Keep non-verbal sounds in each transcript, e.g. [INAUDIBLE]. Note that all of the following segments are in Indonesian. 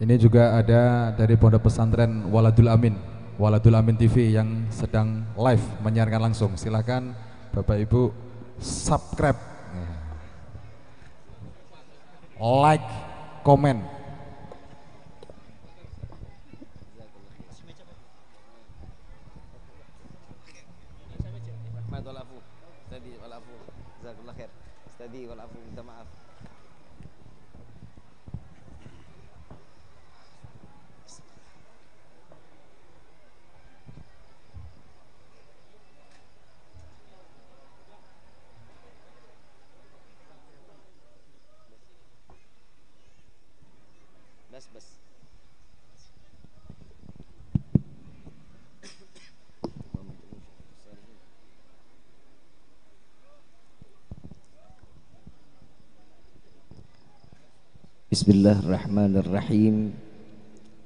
Ini juga ada dari Pondok Pesantren Waladul Amin, Waladul Amin TV yang sedang live menyiarkan langsung. Silakan Bapak Ibu subscribe, iya. like, komen, Bismillahirrahmanirrahim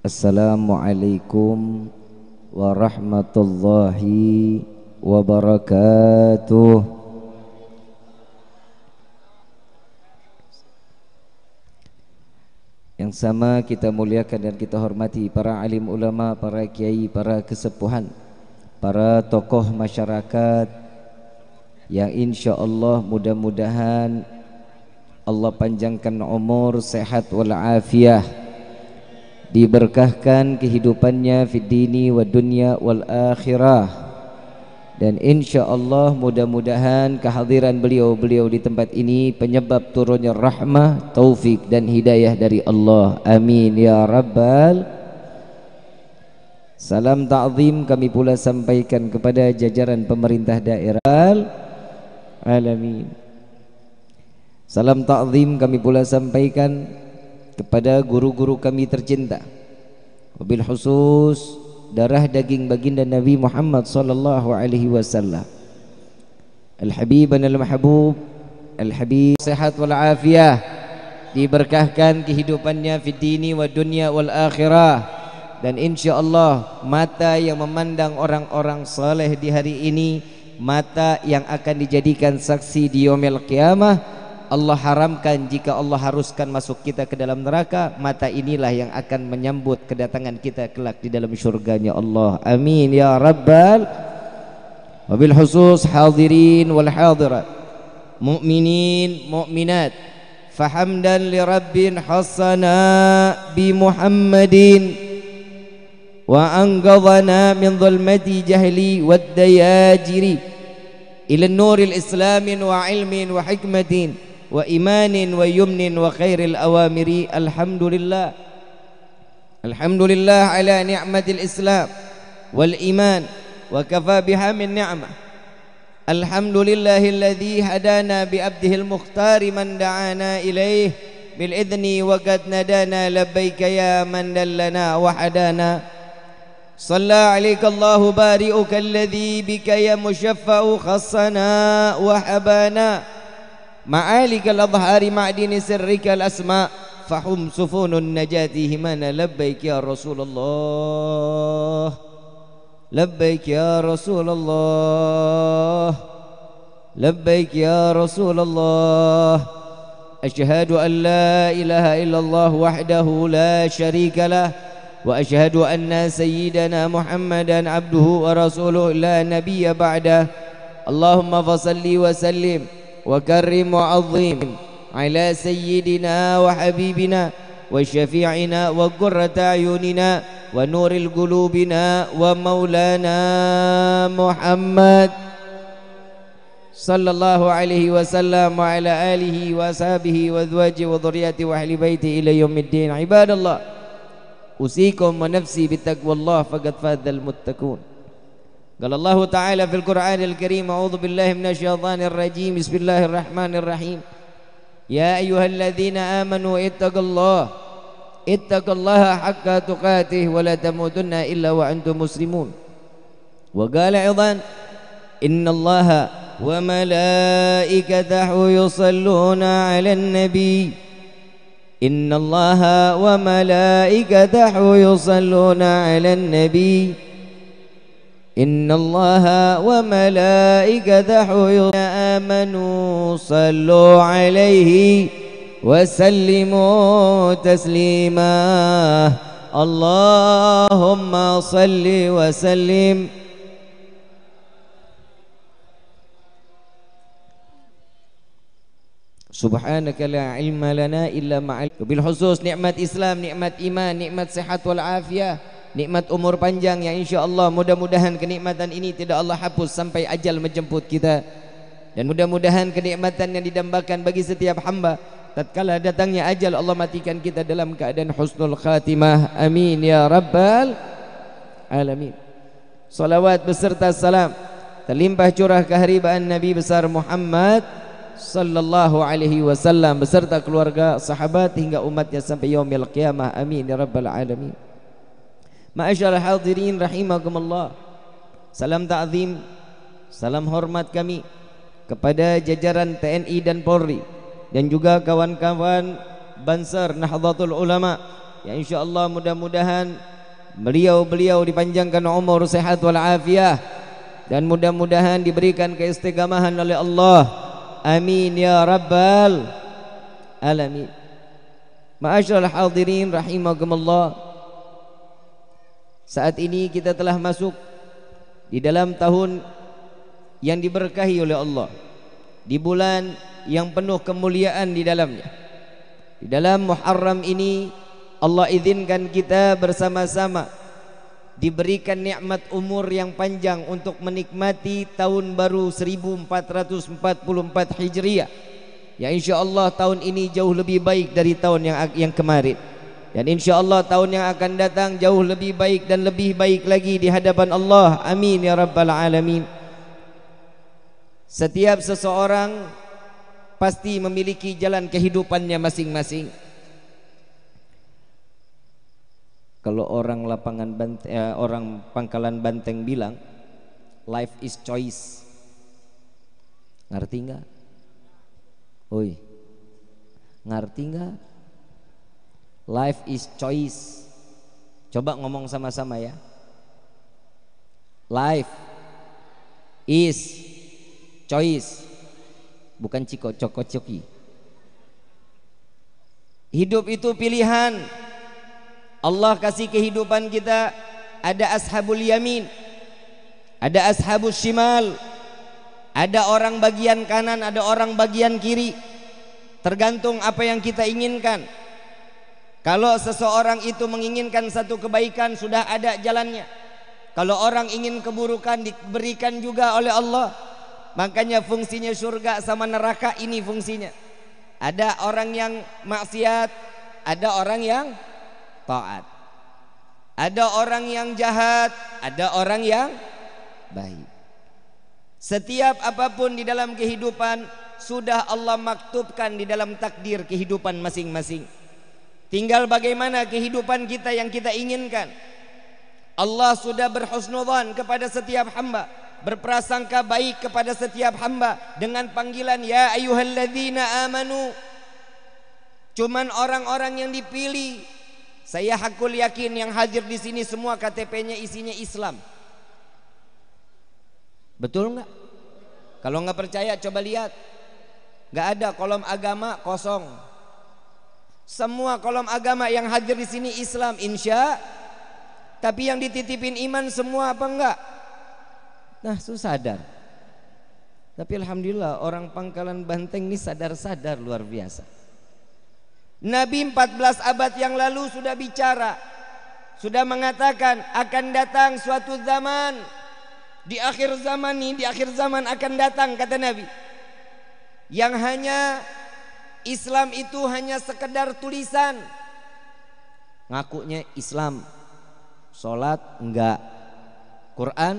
Assalamualaikum warahmatullahi wabarakatuh Yang sama kita muliakan dan kita hormati para alim ulama, para kiai, para kesepuhan Para tokoh masyarakat Yang insya Allah mudah-mudahan Allah panjangkan umur sehat walafiah diberkahkan kehidupannya fid dini wa dunia wal akhirah dan insya Allah mudah-mudahan kehadiran beliau-beliau di tempat ini penyebab turunnya rahmah, taufik dan hidayah dari Allah. Amin ya rabbal Salam ta'zim kami pula sampaikan kepada jajaran pemerintah daerah Alamin Salam ta'zim kami pula sampaikan kepada guru-guru kami tercinta. Wabil khusus darah daging baginda Nabi Muhammad sallallahu alaihi wasallam. Al-Habiban al-Mahbub, Al-Habib sehat wal afiyah. Diberkahkan kehidupannya fid dini wa dunia wal akhirah. Dan insya Allah mata yang memandang orang-orang saleh di hari ini mata yang akan dijadikan saksi di yaumil qiyamah Allah haramkan jika Allah haruskan masuk kita ke dalam neraka mata inilah yang akan menyambut kedatangan kita kelak di dalam syurganya Allah amin ya rabbal wabil khusus hadirin wal hadirat mu'minin mu'minat fahamdan li rabbin hassana bi muhammadin wa anqadhana min dhulmati jahli wad dayajiri ila nuril islamin wa ilmin wa hikmatin وإيمان ويمن وخير الأوامر الحمد لله الحمد لله على نعمة الإسلام والإيمان وكفى بها من نعمة الحمد لله الذي هدانا بأبده المختار من دعانا إليه بالإذن وقد ندانا لبيك يا من دلنا وحدانا صلى عليك الله بارئك الذي بك يا مشفأ خصنا وحبانا معاليك الأظهار معدن سرك الأسماء فهم سفون النجاة همنا لبيك يا رسول الله لبيك يا رسول الله لبيك يا رسول الله أشهد أن لا إله إلا الله وحده لا شريك له وأشهد أن سيدنا محمدا عبده ورسوله لا نبي بعده اللهم فصل وسلم وكرم وعظيم على سيدنا وحبيبنا وشفيعنا وقرة أعيننا ونور القلوبنا ومولانا محمد صلى الله عليه وسلم وعلى آله وأصحابه وأزواجه وذريته وأهل بيته إلى يوم الدين عباد الله أوصيكم ونفسي بتقوى الله فقد فاز المتقون قال الله تعالى في القرآن الكريم أعوذ بالله من الشيطان الرجيم بسم الله الرحمن الرحيم يا أيها الذين آمنوا اتقوا الله اتقوا الله حق تقاته ولا تموتن إلا وأنتم مسلمون وقال أيضا إن الله وملائكته يصلون على النبي إن الله وملائكته يصلون على النبي إن الله وملائكته آمنوا صلوا عليه وسلموا تسليما اللهم صل وسلم سبحانك لا علم لنا إلا ما علمتنا بالخصوص نعمة إسلام نعمة إيمان نعمة صحة والعافية nikmat umur panjang yang insya Allah mudah-mudahan kenikmatan ini tidak Allah hapus sampai ajal menjemput kita dan mudah-mudahan kenikmatan yang didambakan bagi setiap hamba tatkala datangnya ajal Allah matikan kita dalam keadaan husnul khatimah amin ya rabbal alamin salawat beserta salam terlimpah curah keharibaan Nabi besar Muhammad sallallahu alaihi wasallam beserta keluarga sahabat hingga umatnya sampai yaumil qiyamah amin ya rabbal alamin Ma'asyar hadirin rahimakumullah Salam ta'zim Salam hormat kami Kepada jajaran TNI dan Polri Dan juga kawan-kawan Bansar Nahdlatul Ulama Yang insyaAllah mudah-mudahan Beliau-beliau dipanjangkan umur sehat wal afiah Dan mudah-mudahan diberikan keistiqamahan oleh Allah Amin ya Rabbal Alamin Ma'asyar hadirin rahimakumullah saat ini kita telah masuk di dalam tahun yang diberkahi oleh Allah. Di bulan yang penuh kemuliaan di dalamnya. Di dalam Muharram ini Allah izinkan kita bersama-sama diberikan nikmat umur yang panjang untuk menikmati tahun baru 1444 Hijriah. Ya Allah tahun ini jauh lebih baik dari tahun yang yang kemarin. Dan insya Allah tahun yang akan datang jauh lebih baik dan lebih baik lagi di hadapan Allah. Amin ya rabbal alamin. Setiap seseorang pasti memiliki jalan kehidupannya masing-masing. Kalau orang lapangan banteng, eh, orang pangkalan banteng bilang, life is choice. Ngerti nggak? Oi, ngerti nggak? Life is choice. Coba ngomong sama-sama ya. Life is choice. Bukan ciko coko coki. Hidup itu pilihan. Allah kasih kehidupan kita ada ashabul yamin, ada ashabul shimal, ada orang bagian kanan, ada orang bagian kiri. Tergantung apa yang kita inginkan. Kalau seseorang itu menginginkan satu kebaikan sudah ada jalannya. Kalau orang ingin keburukan diberikan juga oleh Allah. Makanya fungsinya surga sama neraka ini fungsinya. Ada orang yang maksiat, ada orang yang taat. Ada orang yang jahat, ada orang yang baik. Setiap apapun di dalam kehidupan sudah Allah maktubkan di dalam takdir kehidupan masing-masing. Tinggal bagaimana kehidupan kita yang kita inginkan. Allah sudah berhusnudzan kepada setiap hamba, berprasangka baik kepada setiap hamba dengan panggilan ya ayyuhalladzina amanu. Cuman orang-orang yang dipilih. Saya hakul yakin yang hadir di sini semua KTP-nya isinya Islam. Betul enggak? Kalau enggak percaya coba lihat. Enggak ada kolom agama kosong. Semua kolom agama yang hadir di sini Islam insya tapi yang dititipin iman semua apa enggak? Nah, susah sadar. Tapi alhamdulillah orang Pangkalan Banteng ini sadar-sadar luar biasa. Nabi 14 abad yang lalu sudah bicara, sudah mengatakan akan datang suatu zaman di akhir zaman ini, di akhir zaman akan datang kata Nabi. Yang hanya Islam itu hanya sekedar tulisan. Ngakunya Islam. Sholat enggak. Quran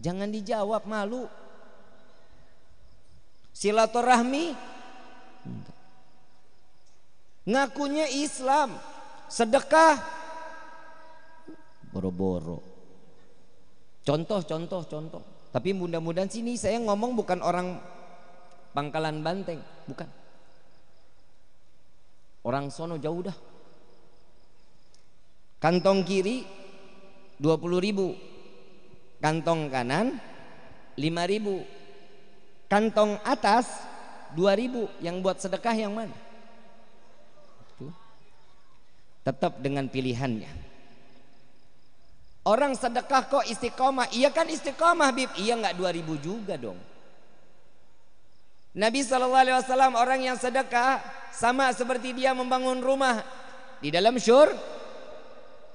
Jangan dijawab malu. Silaturahmi ngakunya Islam, sedekah boro-boro. Contoh, contoh, contoh. Tapi mudah-mudahan sini saya ngomong bukan orang Pangkalan Banteng, bukan. Orang sono jauh dah. Kantong kiri 20 ribu Kantong kanan 5 ribu Kantong atas 2 ribu Yang buat sedekah yang mana? Tuh. Tetap dengan pilihannya Orang sedekah kok istiqomah Iya kan istiqomah Bib Iya nggak 2 ribu juga dong Nabi sallallahu alaihi wasallam orang yang sedekah sama seperti dia membangun rumah di dalam syur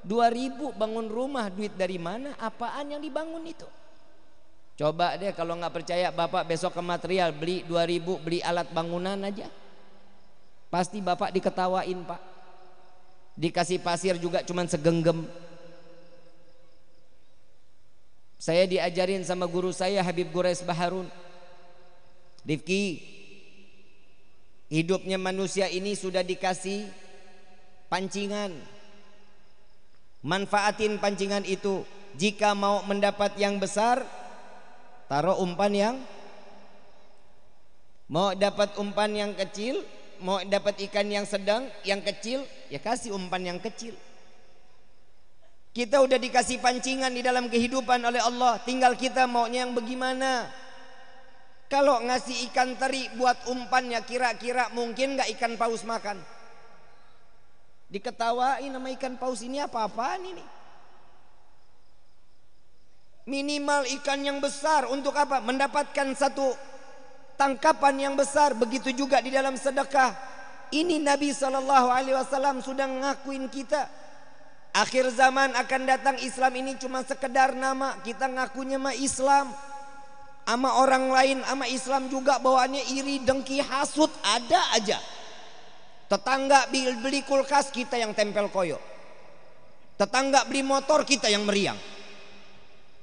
2000 bangun rumah duit dari mana apaan yang dibangun itu Coba deh kalau nggak percaya Bapak besok ke material beli 2000 beli alat bangunan aja. Pasti Bapak diketawain, Pak. Dikasih pasir juga cuman segenggem Saya diajarin sama guru saya Habib Gures Baharun. Rifki Hidupnya manusia ini sudah dikasih pancingan Manfaatin pancingan itu Jika mau mendapat yang besar Taruh umpan yang Mau dapat umpan yang kecil Mau dapat ikan yang sedang Yang kecil Ya kasih umpan yang kecil Kita udah dikasih pancingan di dalam kehidupan oleh Allah Tinggal kita maunya yang bagaimana kalau ngasih ikan teri buat umpannya kira-kira mungkin nggak ikan paus makan. Diketawain nama ikan paus ini apa-apaan ini? Minimal ikan yang besar untuk apa? Mendapatkan satu tangkapan yang besar. Begitu juga di dalam sedekah. Ini Nabi Shallallahu Alaihi Wasallam sudah ngakuin kita. Akhir zaman akan datang Islam ini cuma sekedar nama. Kita ngakunya mah Islam. Sama orang lain, sama Islam juga bawaannya iri, dengki, hasut. Ada aja. Tetangga beli kulkas kita yang tempel koyo Tetangga beli motor kita yang meriang.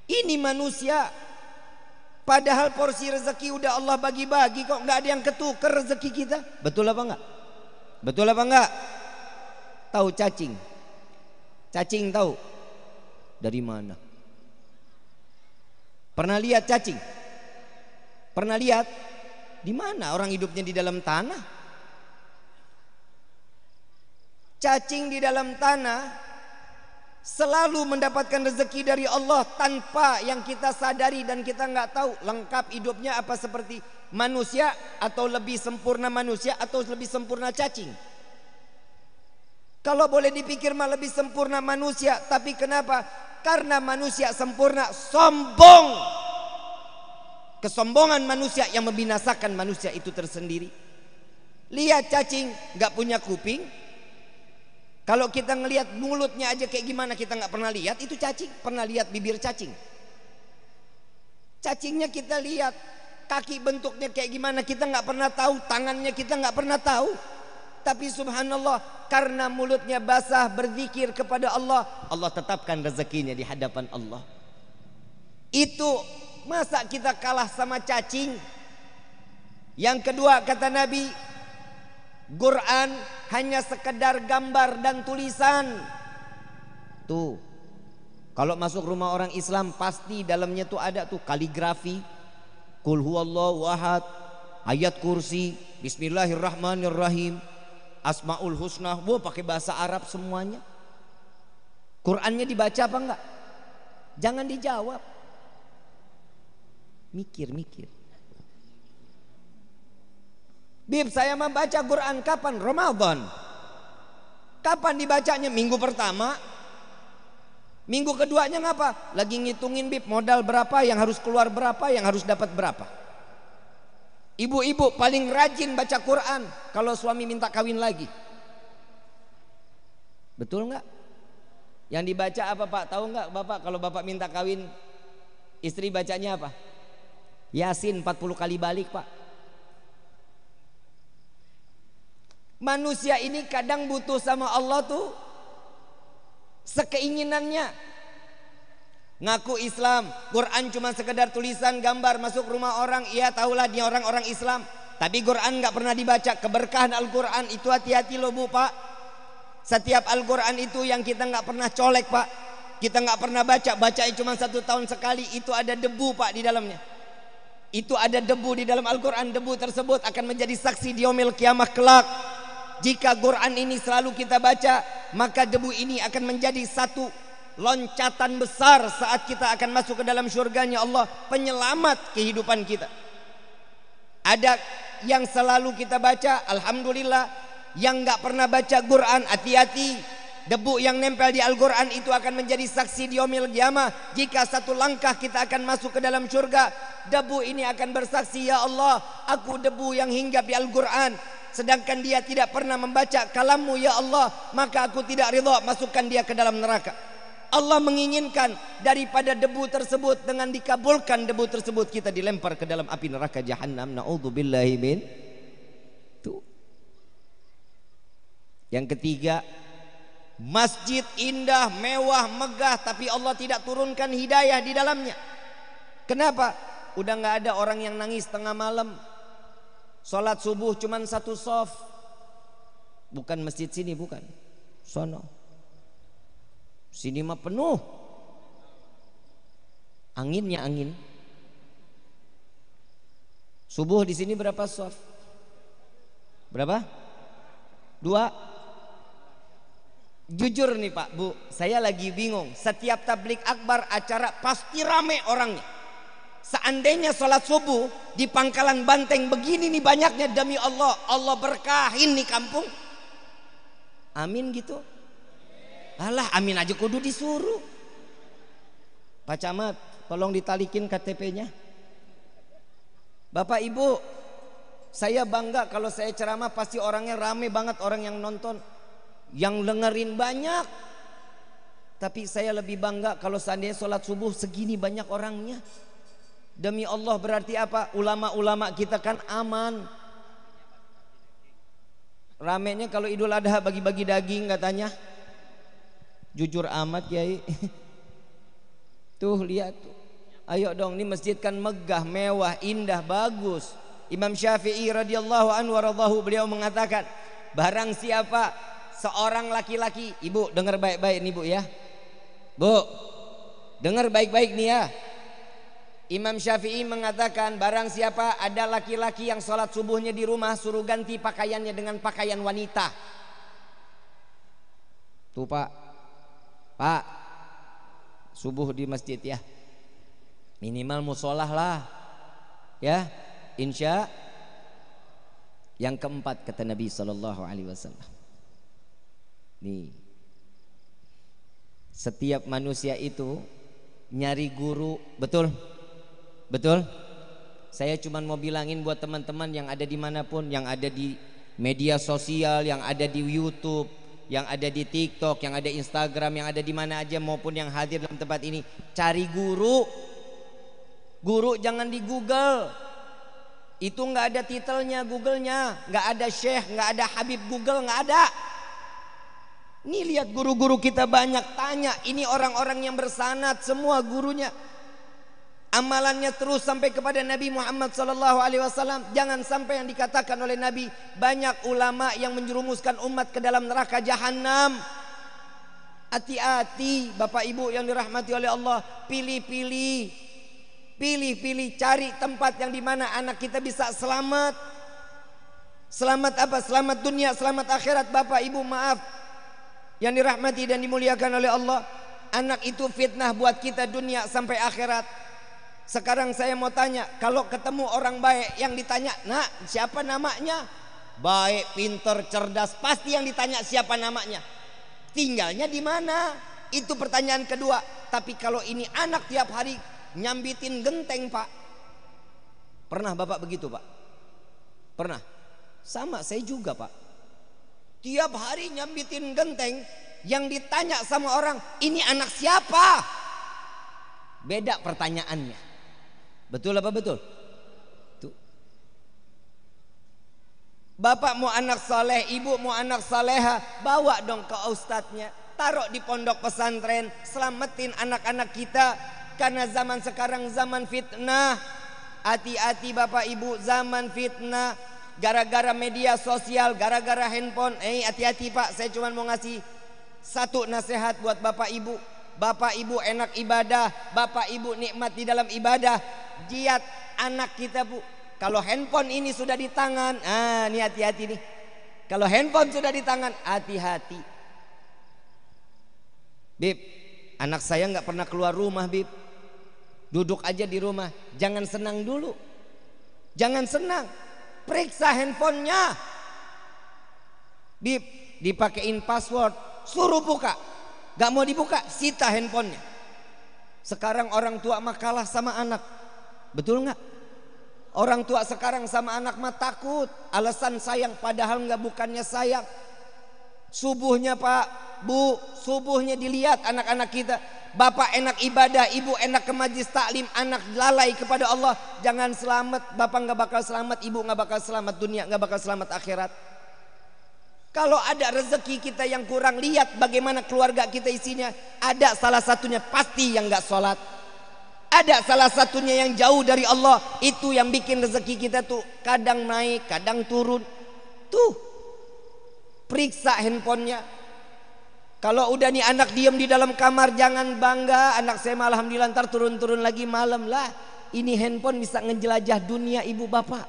Ini manusia. Padahal porsi rezeki udah Allah bagi-bagi kok nggak ada yang ketuker rezeki kita. Betul apa enggak? Betul apa enggak? Tahu cacing? Cacing tahu dari mana? Pernah lihat cacing? Pernah lihat di mana orang hidupnya di dalam tanah? Cacing di dalam tanah selalu mendapatkan rezeki dari Allah tanpa yang kita sadari dan kita nggak tahu lengkap hidupnya apa seperti manusia atau lebih sempurna manusia atau lebih sempurna cacing. Kalau boleh dipikir malah lebih sempurna manusia, tapi kenapa? Karena manusia sempurna sombong. Kesombongan manusia yang membinasakan manusia itu tersendiri. Lihat cacing nggak punya kuping. Kalau kita ngelihat mulutnya aja kayak gimana kita nggak pernah lihat itu cacing. Pernah lihat bibir cacing? Cacingnya kita lihat, kaki bentuknya kayak gimana kita nggak pernah tahu, tangannya kita nggak pernah tahu. Tapi subhanallah karena mulutnya basah berzikir kepada Allah, Allah tetapkan rezekinya di hadapan Allah. Itu Masa kita kalah sama cacing? Yang kedua kata Nabi, Quran hanya sekedar gambar dan tulisan. Tuh. Kalau masuk rumah orang Islam pasti dalamnya tuh ada tuh kaligrafi. Kul huwallahu ahad, ayat kursi, bismillahirrahmanirrahim, asmaul husna, wah pakai bahasa Arab semuanya. Qurannya dibaca apa enggak? Jangan dijawab. Mikir-mikir. Bib, saya membaca Quran kapan? Ramadan. Kapan dibacanya? Minggu pertama. Minggu keduanya ngapa? Lagi ngitungin bib modal berapa, yang harus keluar berapa, yang harus dapat berapa. Ibu-ibu paling rajin baca Quran kalau suami minta kawin lagi. Betul nggak? Yang dibaca apa Pak? Tahu nggak Bapak kalau Bapak minta kawin istri bacanya apa? Yasin 40 kali balik pak Manusia ini kadang butuh sama Allah tuh Sekeinginannya Ngaku Islam Quran cuma sekedar tulisan gambar masuk rumah orang Iya tahulah dia orang-orang Islam Tapi Quran gak pernah dibaca Keberkahan Al-Quran itu hati-hati loh bu pak Setiap Al-Quran itu yang kita gak pernah colek pak kita gak pernah baca baca cuma satu tahun sekali itu ada debu pak di dalamnya itu ada debu di dalam Al-Quran Debu tersebut akan menjadi saksi diomil kiamah kelak Jika Quran ini selalu kita baca Maka debu ini akan menjadi satu loncatan besar Saat kita akan masuk ke dalam syurganya Allah Penyelamat kehidupan kita Ada yang selalu kita baca Alhamdulillah Yang nggak pernah baca Quran Hati-hati Debu yang nempel di Al-Quran itu akan menjadi saksi di Omil Giyamah. Jika satu langkah kita akan masuk ke dalam syurga. Debu ini akan bersaksi, Ya Allah, aku debu yang hinggap di Al-Quran. Sedangkan dia tidak pernah membaca kalammu, Ya Allah, maka aku tidak ridha masukkan dia ke dalam neraka. Allah menginginkan daripada debu tersebut dengan dikabulkan debu tersebut kita dilempar ke dalam api neraka jahanam naudzubillahi min Yang ketiga Masjid indah, mewah, megah tapi Allah tidak turunkan hidayah di dalamnya. Kenapa? Udah gak ada orang yang nangis tengah malam. Salat subuh cuma satu soft. Bukan masjid sini bukan. Sono. Sini mah penuh. Anginnya angin. Subuh di sini berapa soft? Berapa? Dua Jujur nih Pak, Bu, saya lagi bingung. Setiap tablik akbar acara pasti rame orangnya. Seandainya sholat subuh di pangkalan banteng begini nih banyaknya demi Allah. Allah berkahin nih kampung. Amin gitu. Alah amin aja kudu disuruh. Pak Camat, tolong ditalikin KTP-nya. Bapak Ibu, saya bangga kalau saya ceramah pasti orangnya rame banget orang yang nonton yang dengerin banyak tapi saya lebih bangga kalau seandainya sholat subuh segini banyak orangnya demi Allah berarti apa ulama-ulama kita kan aman ramenya kalau idul adha bagi-bagi daging katanya jujur amat kiai [LAUGHS] tuh lihat tuh ayo dong ini masjid kan megah mewah indah bagus Imam Syafi'i radhiyallahu anhu radhahu beliau mengatakan barang siapa seorang laki-laki ibu dengar baik-baik nih bu ya bu dengar baik-baik nih ya Imam Syafi'i mengatakan barang siapa ada laki-laki yang sholat subuhnya di rumah suruh ganti pakaiannya dengan pakaian wanita tuh pak pak subuh di masjid ya minimal musolah lah ya insya yang keempat kata Nabi saw Nih. Setiap manusia itu nyari guru, betul? Betul? Saya cuma mau bilangin buat teman-teman yang ada di manapun, yang ada di media sosial, yang ada di YouTube, yang ada di TikTok, yang ada Instagram, yang ada di mana aja maupun yang hadir dalam tempat ini, cari guru. Guru jangan di Google. Itu nggak ada titelnya Googlenya, nggak ada Syekh, nggak ada Habib Google, nggak ada. Nih lihat guru-guru kita banyak tanya, ini orang-orang yang bersanat semua gurunya. Amalannya terus sampai kepada Nabi Muhammad sallallahu alaihi wasallam. Jangan sampai yang dikatakan oleh Nabi banyak ulama yang menjerumuskan umat ke dalam neraka jahanam. Hati-hati Bapak Ibu yang dirahmati oleh Allah, pilih-pilih. Pilih-pilih cari tempat yang di mana anak kita bisa selamat. Selamat apa? Selamat dunia, selamat akhirat Bapak Ibu, maaf yang dirahmati dan dimuliakan oleh Allah anak itu fitnah buat kita dunia sampai akhirat sekarang saya mau tanya kalau ketemu orang baik yang ditanya nak siapa namanya baik pinter cerdas pasti yang ditanya siapa namanya tinggalnya di mana itu pertanyaan kedua tapi kalau ini anak tiap hari nyambitin genteng pak pernah bapak begitu pak pernah sama saya juga pak Tiap hari nyambitin genteng yang ditanya sama orang, ini anak siapa? Beda pertanyaannya. Betul apa betul? Tuh. Bapak mau anak saleh, ibu mau anak saleha, bawa dong ke ustadznya. Taruh di pondok pesantren, selamatin anak-anak kita. Karena zaman sekarang zaman fitnah. Hati-hati bapak ibu zaman fitnah gara-gara media sosial, gara-gara handphone. Eh, hati-hati Pak, saya cuma mau ngasih satu nasihat buat Bapak Ibu. Bapak Ibu enak ibadah, Bapak Ibu nikmat di dalam ibadah. Giat anak kita Bu. Kalau handphone ini sudah di tangan, ah ini hati-hati nih. Kalau handphone sudah di tangan, hati-hati. Bib, anak saya nggak pernah keluar rumah, Bib. Duduk aja di rumah, jangan senang dulu. Jangan senang, periksa handphonenya di dipakein password suruh buka gak mau dibuka sita handphonenya sekarang orang tua mah kalah sama anak betul nggak orang tua sekarang sama anak mah takut alasan sayang padahal nggak bukannya sayang Subuhnya Pak, Bu, subuhnya dilihat anak-anak kita. Bapak enak ibadah, ibu enak ke majlis taklim, anak lalai kepada Allah. Jangan selamat, bapak nggak bakal selamat, ibu nggak bakal selamat dunia, nggak bakal selamat akhirat. Kalau ada rezeki kita yang kurang, lihat bagaimana keluarga kita isinya. Ada salah satunya pasti yang nggak sholat. Ada salah satunya yang jauh dari Allah. Itu yang bikin rezeki kita tuh kadang naik, kadang turun. Tuh Periksa handphonenya. Kalau udah nih anak diem di dalam kamar jangan bangga. Anak saya malah alhamdulillah ntar turun-turun lagi malam lah. Ini handphone bisa ngejelajah dunia ibu bapak.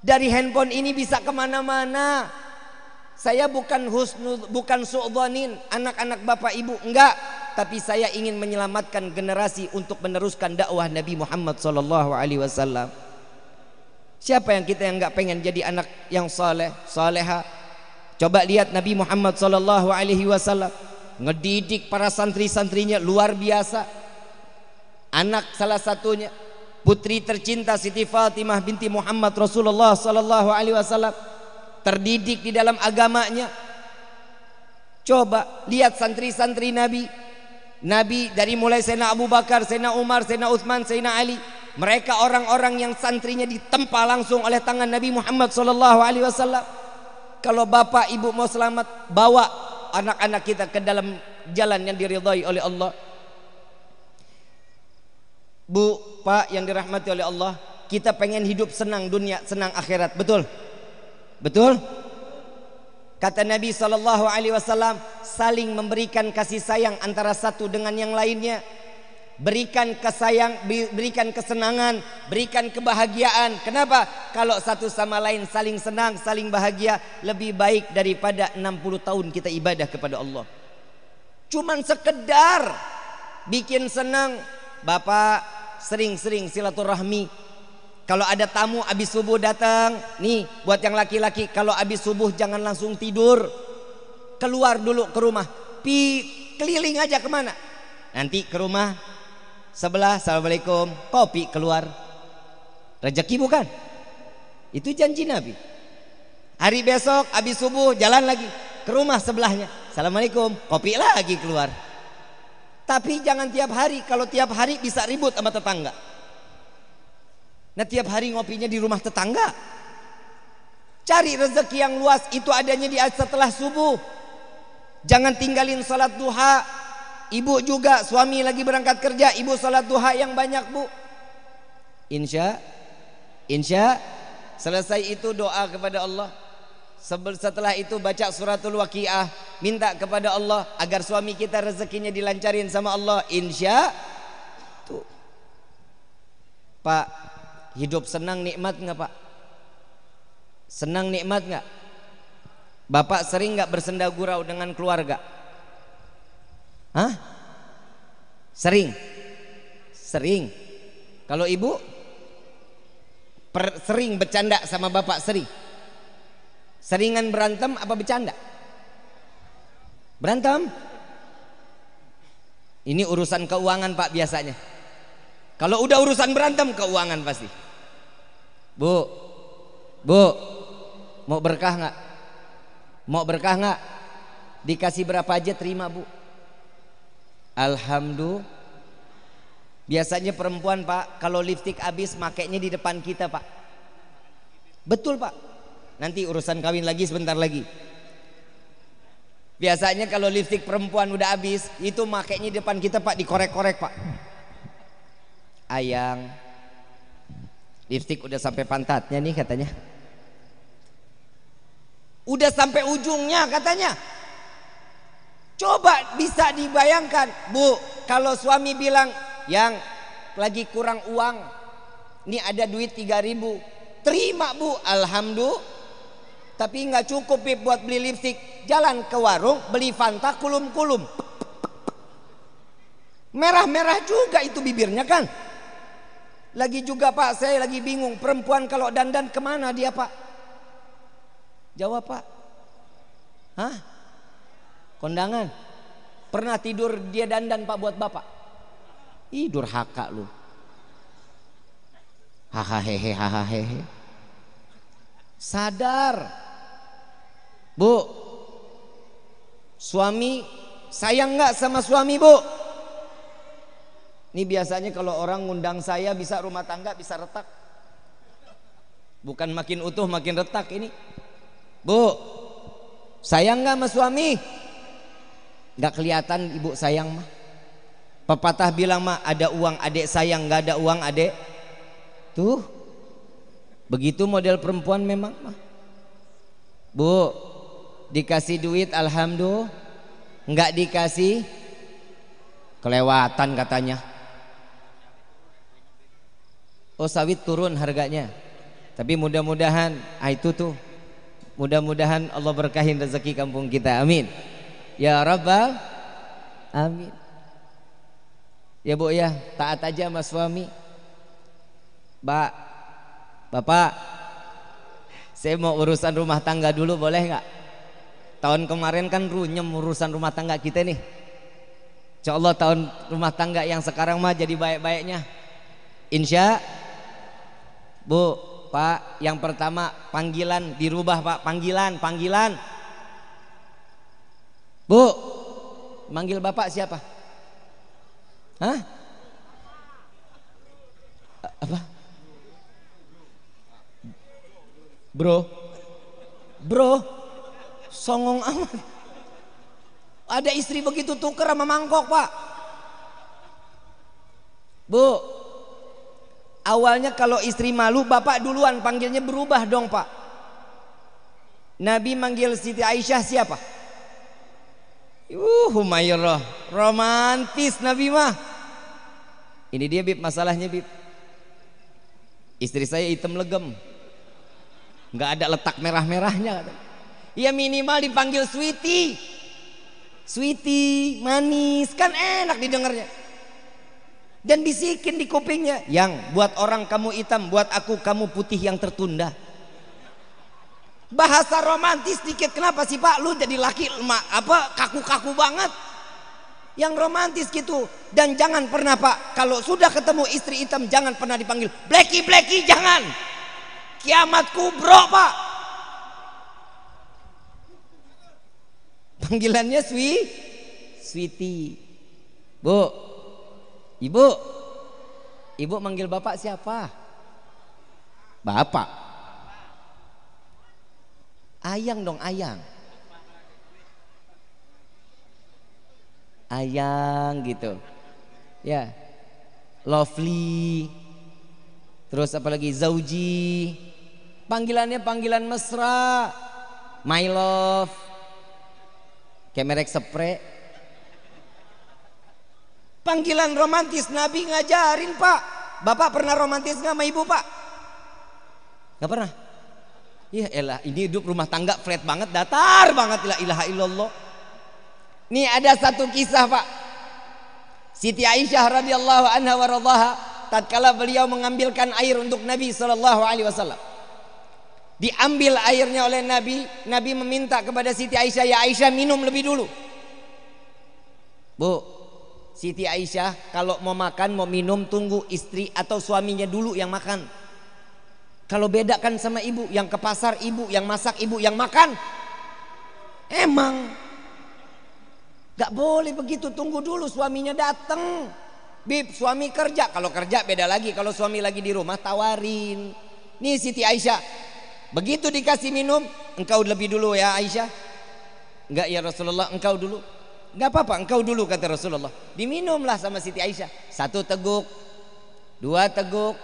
Dari handphone ini bisa kemana-mana. Saya bukan husnu, bukan su'dhanin anak-anak bapak ibu enggak, tapi saya ingin menyelamatkan generasi untuk meneruskan dakwah Nabi Muhammad SAW. Siapa yang kita yang enggak pengen jadi anak yang saleh, saleha, Coba lihat Nabi Muhammad sallallahu alaihi wasallam ngedidik para santri-santrinya luar biasa. Anak salah satunya putri tercinta Siti Fatimah binti Muhammad Rasulullah sallallahu alaihi wasallam terdidik di dalam agamanya. Coba lihat santri-santri Nabi. Nabi dari mulai sena Abu Bakar, sena Umar, sena Utsman, sena Ali, mereka orang-orang yang santrinya ditempa langsung oleh tangan Nabi Muhammad sallallahu alaihi wasallam. Kalau bapak ibu mau selamat, bawa anak-anak kita ke dalam jalan yang diridhai oleh Allah. Bu, Pak yang dirahmati oleh Allah, kita pengen hidup senang dunia, senang akhirat. Betul? Betul? Kata Nabi saw saling memberikan kasih sayang antara satu dengan yang lainnya berikan kesayang, berikan kesenangan, berikan kebahagiaan. Kenapa? Kalau satu sama lain saling senang, saling bahagia lebih baik daripada 60 tahun kita ibadah kepada Allah. Cuman sekedar bikin senang, Bapak sering-sering silaturahmi. Kalau ada tamu habis subuh datang, nih buat yang laki-laki, kalau habis subuh jangan langsung tidur. Keluar dulu ke rumah, pi keliling aja kemana? Nanti ke rumah sebelah assalamualaikum kopi keluar rezeki bukan itu janji nabi hari besok habis subuh jalan lagi ke rumah sebelahnya assalamualaikum kopi lagi keluar tapi jangan tiap hari kalau tiap hari bisa ribut sama tetangga nah tiap hari ngopinya di rumah tetangga cari rezeki yang luas itu adanya di setelah subuh jangan tinggalin sholat duha Ibu juga suami lagi berangkat kerja, ibu salat duha yang banyak, Bu. Insya Insya selesai itu doa kepada Allah. Setelah itu baca suratul waqiah, minta kepada Allah agar suami kita rezekinya dilancarin sama Allah. Insya tuh. Pak, hidup senang nikmat nggak Pak? Senang nikmat nggak? Bapak sering nggak bersenda gurau dengan keluarga? Hah? Sering. Sering. Kalau ibu per, sering bercanda sama bapak sering. Seringan berantem apa bercanda? Berantem. Ini urusan keuangan Pak biasanya. Kalau udah urusan berantem keuangan pasti. Bu. Bu. Mau berkah nggak? Mau berkah nggak? Dikasih berapa aja terima, Bu. Alhamdulillah. Biasanya perempuan pak kalau lipstick habis makainya di depan kita pak. Betul pak. Nanti urusan kawin lagi sebentar lagi. Biasanya kalau lipstick perempuan udah habis itu makainya di depan kita pak dikorek-korek pak. Ayang, lipstick udah sampai pantatnya nih katanya. Udah sampai ujungnya katanya. Coba bisa dibayangkan, Bu, kalau suami bilang, "Yang lagi kurang uang. Ini ada duit 3000. Terima, Bu. Alhamdulillah. Tapi nggak cukup Bip, buat beli lipstik. Jalan ke warung beli Fanta kulum-kulum. Merah-merah juga itu bibirnya kan. Lagi juga Pak, saya lagi bingung perempuan kalau dandan kemana dia Pak? Jawab Pak. Hah? kondangan pernah tidur dia dandan pak buat bapak tidur hakak lu Haha hehe hahaha sadar bu suami sayang nggak sama suami bu ini biasanya kalau orang ngundang saya bisa rumah tangga bisa retak bukan makin utuh makin retak ini bu sayang nggak sama suami nggak kelihatan ibu sayang mah pepatah bilang mah ada uang adik sayang nggak ada uang adik tuh begitu model perempuan memang mah bu dikasih duit alhamdulillah nggak dikasih kelewatan katanya oh sawit turun harganya tapi mudah-mudahan ah itu tuh mudah-mudahan Allah berkahin rezeki kampung kita amin ya Rabbal amin ya bu ya taat aja sama suami Pak Bapak saya mau urusan rumah tangga dulu boleh nggak tahun kemarin kan runyem urusan rumah tangga kita nih Insya Allah tahun rumah tangga yang sekarang mah jadi baik-baiknya Insya Bu Pak yang pertama panggilan dirubah Pak panggilan panggilan Bu, manggil bapak siapa? Hah? apa? Bro. Bro. Songong amat. Ada istri begitu tuker sama mangkok, Pak. Bu. Awalnya kalau istri malu, Bapak duluan panggilnya berubah dong, Pak. Nabi manggil Siti Aisyah siapa? Uh, Humayroh, romantis Nabi mah. Ini dia Bib masalahnya Bib. Istri saya hitam legem. Enggak ada letak merah-merahnya. Ya minimal dipanggil sweetie. Sweetie, manis kan enak didengarnya. Dan bisikin di kupingnya, "Yang buat orang kamu hitam, buat aku kamu putih yang tertunda." bahasa romantis dikit kenapa sih pak lu jadi laki lemak apa kaku-kaku banget yang romantis gitu dan jangan pernah pak kalau sudah ketemu istri hitam jangan pernah dipanggil Blacky Blacky jangan kiamat kubro pak panggilannya swi switi bu ibu ibu manggil bapak siapa bapak Ayang dong, ayang. Ayang gitu. Ya. Lovely. Terus apalagi zauji. Panggilannya panggilan mesra. My love. Kayak merek spray. Panggilan romantis Nabi ngajarin, Pak. Bapak pernah romantis gak sama ibu, Pak? Gak pernah. Iya elah, ini hidup rumah tangga flat banget, datar banget ilah ilaha illallah. Nih ada satu kisah, Pak. Siti Aisyah radhiyallahu anha wa radhaha tatkala beliau mengambilkan air untuk Nabi sallallahu alaihi wasallam. Diambil airnya oleh Nabi, Nabi meminta kepada Siti Aisyah, "Ya Aisyah, minum lebih dulu." Bu, Siti Aisyah kalau mau makan, mau minum tunggu istri atau suaminya dulu yang makan. Kalau bedakan sama ibu yang ke pasar, ibu yang masak, ibu yang makan. Emang gak boleh begitu, tunggu dulu suaminya datang. Bib, suami kerja. Kalau kerja beda lagi, kalau suami lagi di rumah tawarin. Nih Siti Aisyah, begitu dikasih minum, engkau lebih dulu ya Aisyah. Enggak ya Rasulullah, engkau dulu. Enggak apa-apa, engkau dulu kata Rasulullah. Diminumlah sama Siti Aisyah. Satu teguk, dua teguk,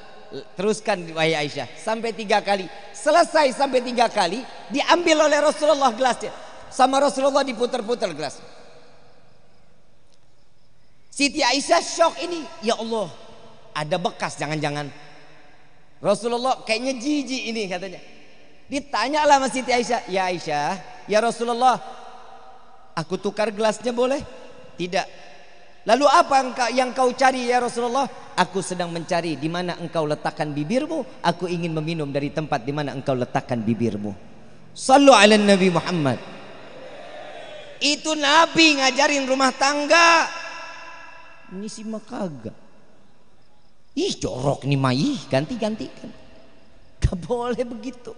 teruskan wahai Aisyah sampai tiga kali selesai sampai tiga kali diambil oleh Rasulullah gelasnya sama Rasulullah diputar-putar gelas Siti Aisyah shock ini ya Allah ada bekas jangan-jangan Rasulullah kayaknya jijik ini katanya ditanya lah sama Siti Aisyah ya Aisyah ya Rasulullah aku tukar gelasnya boleh tidak Lalu apa yang kau cari ya Rasulullah? Aku sedang mencari di mana engkau letakkan bibirmu. Aku ingin meminum dari tempat di mana engkau letakkan bibirmu. Sallu ala Nabi Muhammad. Itu Nabi ngajarin rumah tangga. Ini si makaga. Ih jorok nih mai, ganti-gantikan. Gak boleh begitu.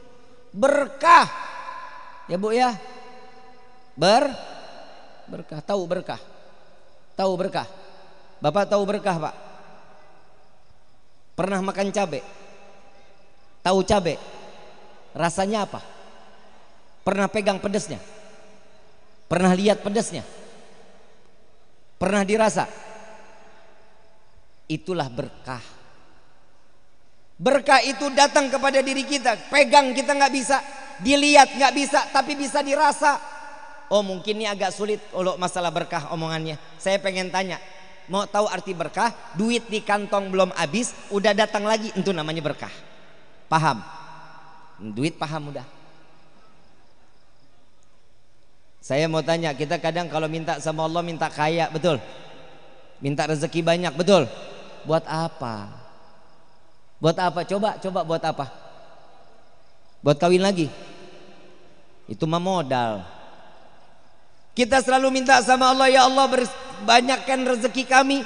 Berkah. Ya Bu ya. Ber berkah, tahu berkah. Tahu berkah? Bapak tahu berkah, Pak? Pernah makan cabai? Tahu cabai? Rasanya apa? Pernah pegang pedesnya? Pernah lihat pedesnya? Pernah dirasa? Itulah berkah. Berkah itu datang kepada diri kita. Pegang kita nggak bisa, dilihat nggak bisa, tapi bisa dirasa. Oh mungkin ini agak sulit kalau masalah berkah omongannya. Saya pengen tanya, mau tahu arti berkah? Duit di kantong belum habis, udah datang lagi, itu namanya berkah. Paham? Duit paham udah. Saya mau tanya, kita kadang kalau minta sama Allah minta kaya, betul? Minta rezeki banyak, betul? Buat apa? Buat apa? Coba, coba buat apa? Buat kawin lagi? Itu mah modal. Kita selalu minta sama Allah, ya Allah banyakkan rezeki kami.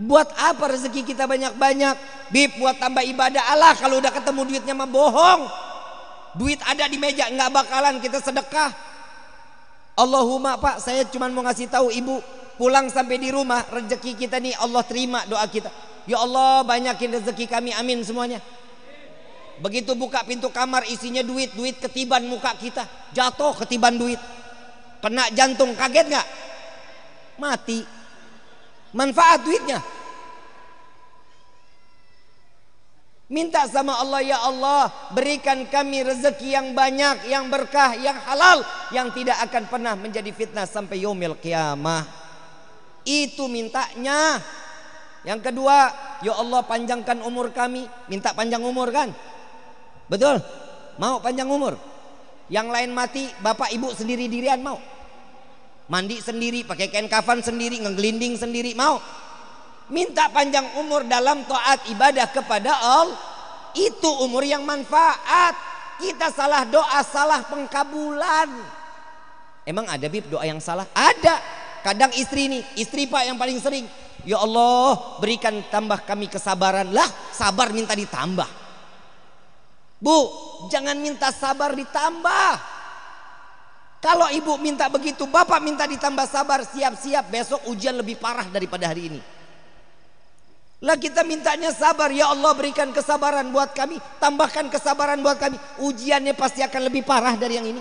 Buat apa rezeki kita banyak-banyak? Bib, buat tambah ibadah Allah kalau udah ketemu duitnya mah bohong. Duit ada di meja nggak bakalan kita sedekah. Allahumma Pak, saya cuma mau ngasih tahu Ibu, pulang sampai di rumah rezeki kita nih Allah terima doa kita. Ya Allah, banyakin rezeki kami. Amin semuanya. Begitu buka pintu kamar isinya duit, duit ketiban muka kita. Jatuh ketiban duit kena jantung kaget nggak mati manfaat duitnya Minta sama Allah ya Allah berikan kami rezeki yang banyak, yang berkah, yang halal yang tidak akan pernah menjadi fitnah sampai yomil kiamah. Itu mintanya. Yang kedua, ya Allah panjangkan umur kami, minta panjang umur kan? Betul? Mau panjang umur? Yang lain mati, bapak ibu sendiri dirian mau. Mandi sendiri, pakai kain kafan sendiri, ngegelinding sendiri mau. Minta panjang umur dalam taat ibadah kepada Allah. Itu umur yang manfaat. Kita salah doa, salah pengkabulan. Emang ada bib doa yang salah? Ada. Kadang istri ini, istri Pak yang paling sering. Ya Allah, berikan tambah kami kesabaran. Lah, sabar minta ditambah. Bu, jangan minta sabar ditambah. Kalau ibu minta begitu, bapak minta ditambah sabar, siap-siap besok ujian lebih parah daripada hari ini. Lah kita mintanya sabar, ya Allah berikan kesabaran buat kami, tambahkan kesabaran buat kami. Ujiannya pasti akan lebih parah dari yang ini.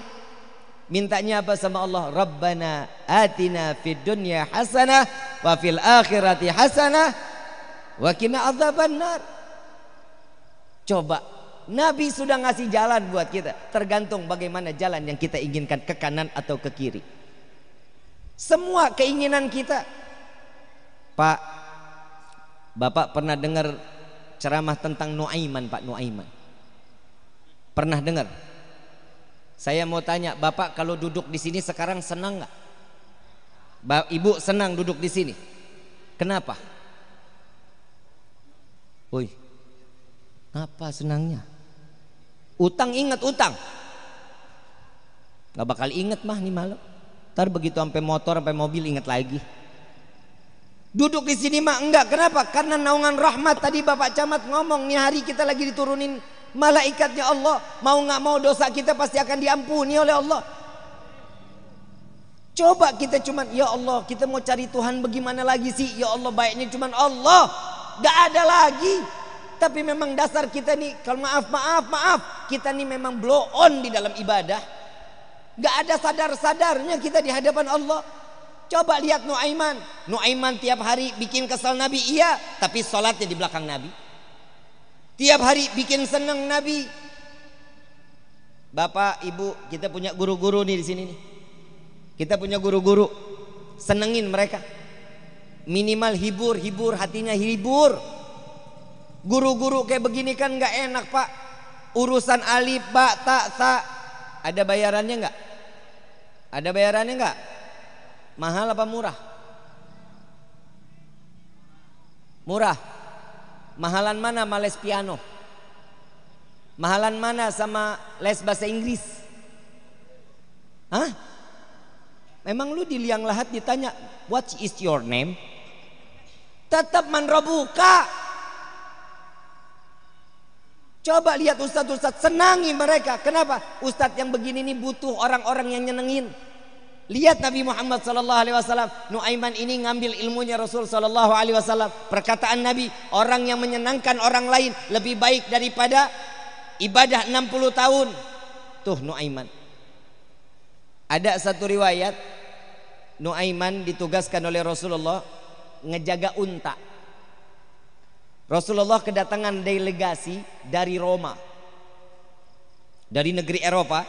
Mintanya apa sama Allah? Rabbana atina fid dunya hasanah wa fil akhirati hasanah wa qina adzabannar. Coba Nabi sudah ngasih jalan buat kita. Tergantung bagaimana jalan yang kita inginkan ke kanan atau ke kiri. Semua keinginan kita. Pak, Bapak pernah dengar ceramah tentang Nuaiman, Pak Nuaiman? Pernah dengar? Saya mau tanya, Bapak kalau duduk di sini sekarang senang nggak? Ibu senang duduk di sini. Kenapa? Woi, apa senangnya? Utang ingat utang. Gak bakal inget mah nih malam. Ntar begitu sampai motor, sampai mobil inget lagi. Duduk di sini mah enggak. Kenapa? Karena naungan rahmat tadi Bapak Camat ngomong nih hari kita lagi diturunin malaikatnya Allah. Mau nggak mau dosa kita pasti akan diampuni oleh Allah. Coba kita cuman ya Allah, kita mau cari Tuhan bagaimana lagi sih? Ya Allah, baiknya cuman Allah. Gak ada lagi. Tapi memang dasar kita nih kalau maaf maaf maaf kita nih memang blow on di dalam ibadah. Gak ada sadar-sadarnya kita di hadapan Allah. Coba lihat Nuaiman. Nuaiman tiap hari bikin kesal Nabi iya, tapi sholatnya di belakang Nabi. Tiap hari bikin seneng Nabi. Bapak, Ibu, kita punya guru-guru nih di sini nih. Kita punya guru-guru. Senengin mereka. Minimal hibur, hibur hatinya hibur. Guru-guru kayak begini kan nggak enak pak. Urusan alif, pak ta, sa. Ada bayarannya nggak? Ada bayarannya nggak? Mahal apa murah? Murah. Mahalan mana sama les piano? Mahalan mana sama les bahasa Inggris? Hah? Memang lu di liang lahat ditanya, what is your name? Tetap manrobuka. Coba lihat ustadz-ustadz senangi mereka. Kenapa? Ustadz yang begini ini butuh orang-orang yang nyenengin. Lihat Nabi Muhammad sallallahu alaihi wasallam, Nuaiman ini ngambil ilmunya Rasul sallallahu alaihi wasallam. Perkataan Nabi, orang yang menyenangkan orang lain lebih baik daripada ibadah 60 tahun. Tuh Nuaiman. Ada satu riwayat Nuaiman ditugaskan oleh Rasulullah ngejaga unta. Rasulullah kedatangan delegasi dari Roma dari negeri Eropa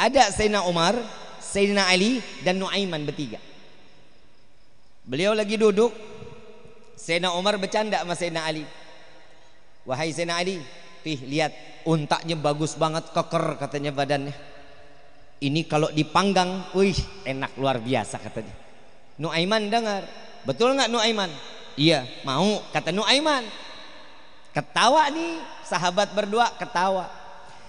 ada Sayyidina Umar Sayyidina Ali dan Nuaiman bertiga beliau lagi duduk Sayyidina Umar bercanda sama Sayyidina Ali wahai Sayyidina Ali tih lihat untaknya bagus banget keker katanya badannya ini kalau dipanggang wih enak luar biasa katanya Nuaiman dengar betul nggak Nuaiman iya mau kata Nuaiman ketawa nih sahabat berdua ketawa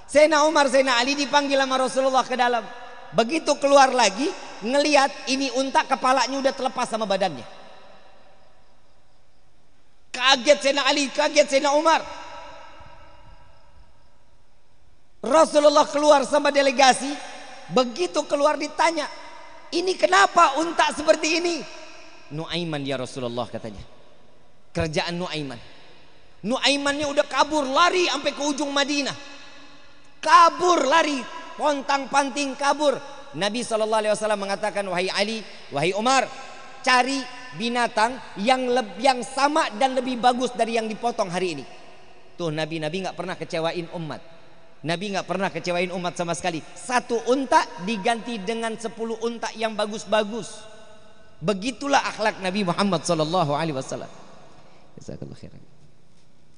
Sayyidina Umar Sayyidina Ali dipanggil sama Rasulullah ke dalam begitu keluar lagi ngelihat ini unta kepalanya udah terlepas sama badannya kaget Sayyidina Ali kaget Sayyidina Umar Rasulullah keluar sama delegasi begitu keluar ditanya ini kenapa unta seperti ini Nuaiman ya Rasulullah katanya kerjaan Nuaiman Nuaimannya udah kabur lari sampai ke ujung Madinah kabur lari pontang panting kabur Nabi Shallallahu Alaihi Wasallam mengatakan wahai Ali wahai Umar cari binatang yang lebih yang sama dan lebih bagus dari yang dipotong hari ini tuh Nabi Nabi nggak pernah kecewain umat Nabi nggak pernah kecewain umat sama sekali satu unta diganti dengan sepuluh unta yang bagus-bagus begitulah akhlak Nabi Muhammad Shallallahu Alaihi Wasallam Jazakallah khairan.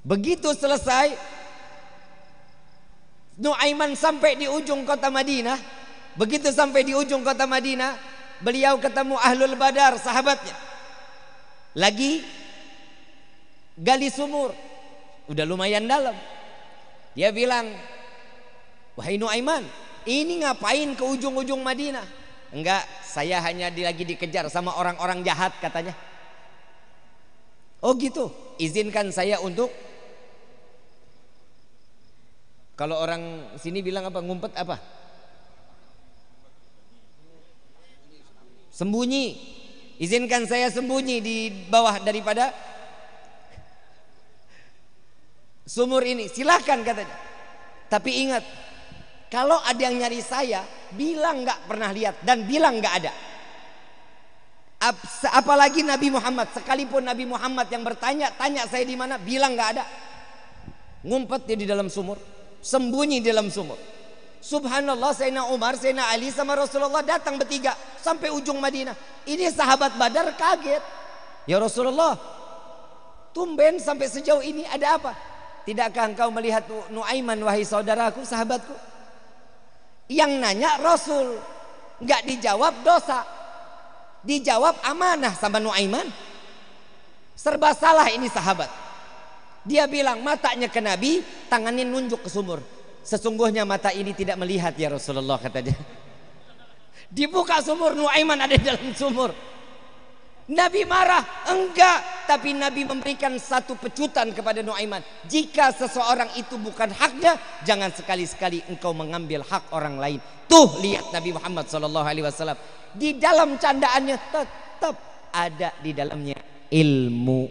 Begitu selesai Nuaiman sampai di ujung kota Madinah. Begitu sampai di ujung kota Madinah, beliau ketemu Ahlul Badar, sahabatnya. Lagi gali sumur. Udah lumayan dalam. Dia bilang, "Wahai Nuaiman, ini ngapain ke ujung-ujung Madinah?" Enggak, saya hanya lagi dikejar sama orang-orang jahat katanya. Oh gitu, izinkan saya untuk kalau orang sini bilang apa ngumpet apa? Sembunyi. Izinkan saya sembunyi di bawah daripada sumur ini. Silahkan katanya. Tapi ingat, kalau ada yang nyari saya, bilang nggak pernah lihat dan bilang nggak ada. Apalagi Nabi Muhammad, sekalipun Nabi Muhammad yang bertanya, tanya saya di mana, bilang nggak ada. Ngumpet dia di dalam sumur, sembunyi di dalam sumur. Subhanallah, Sayyidina Umar, Sayyidina Ali sama Rasulullah datang bertiga sampai ujung Madinah. Ini sahabat Badar kaget. Ya Rasulullah, tumben sampai sejauh ini ada apa? Tidakkah engkau melihat Nuaiman wahai saudaraku, sahabatku? Yang nanya Rasul, nggak dijawab dosa. Dijawab amanah sama Nuaiman. Serba salah ini sahabat. Dia bilang matanya ke Nabi, tangannya nunjuk ke sumur. Sesungguhnya mata ini tidak melihat ya Rasulullah katanya. Dibuka sumur Nuaiman ada di dalam sumur. Nabi marah? Enggak. Tapi Nabi memberikan satu pecutan kepada Nuaiman. Jika seseorang itu bukan haknya, jangan sekali-sekali engkau mengambil hak orang lain. Tuh lihat Nabi Muhammad saw. Di dalam candaannya tetap ada di dalamnya ilmu.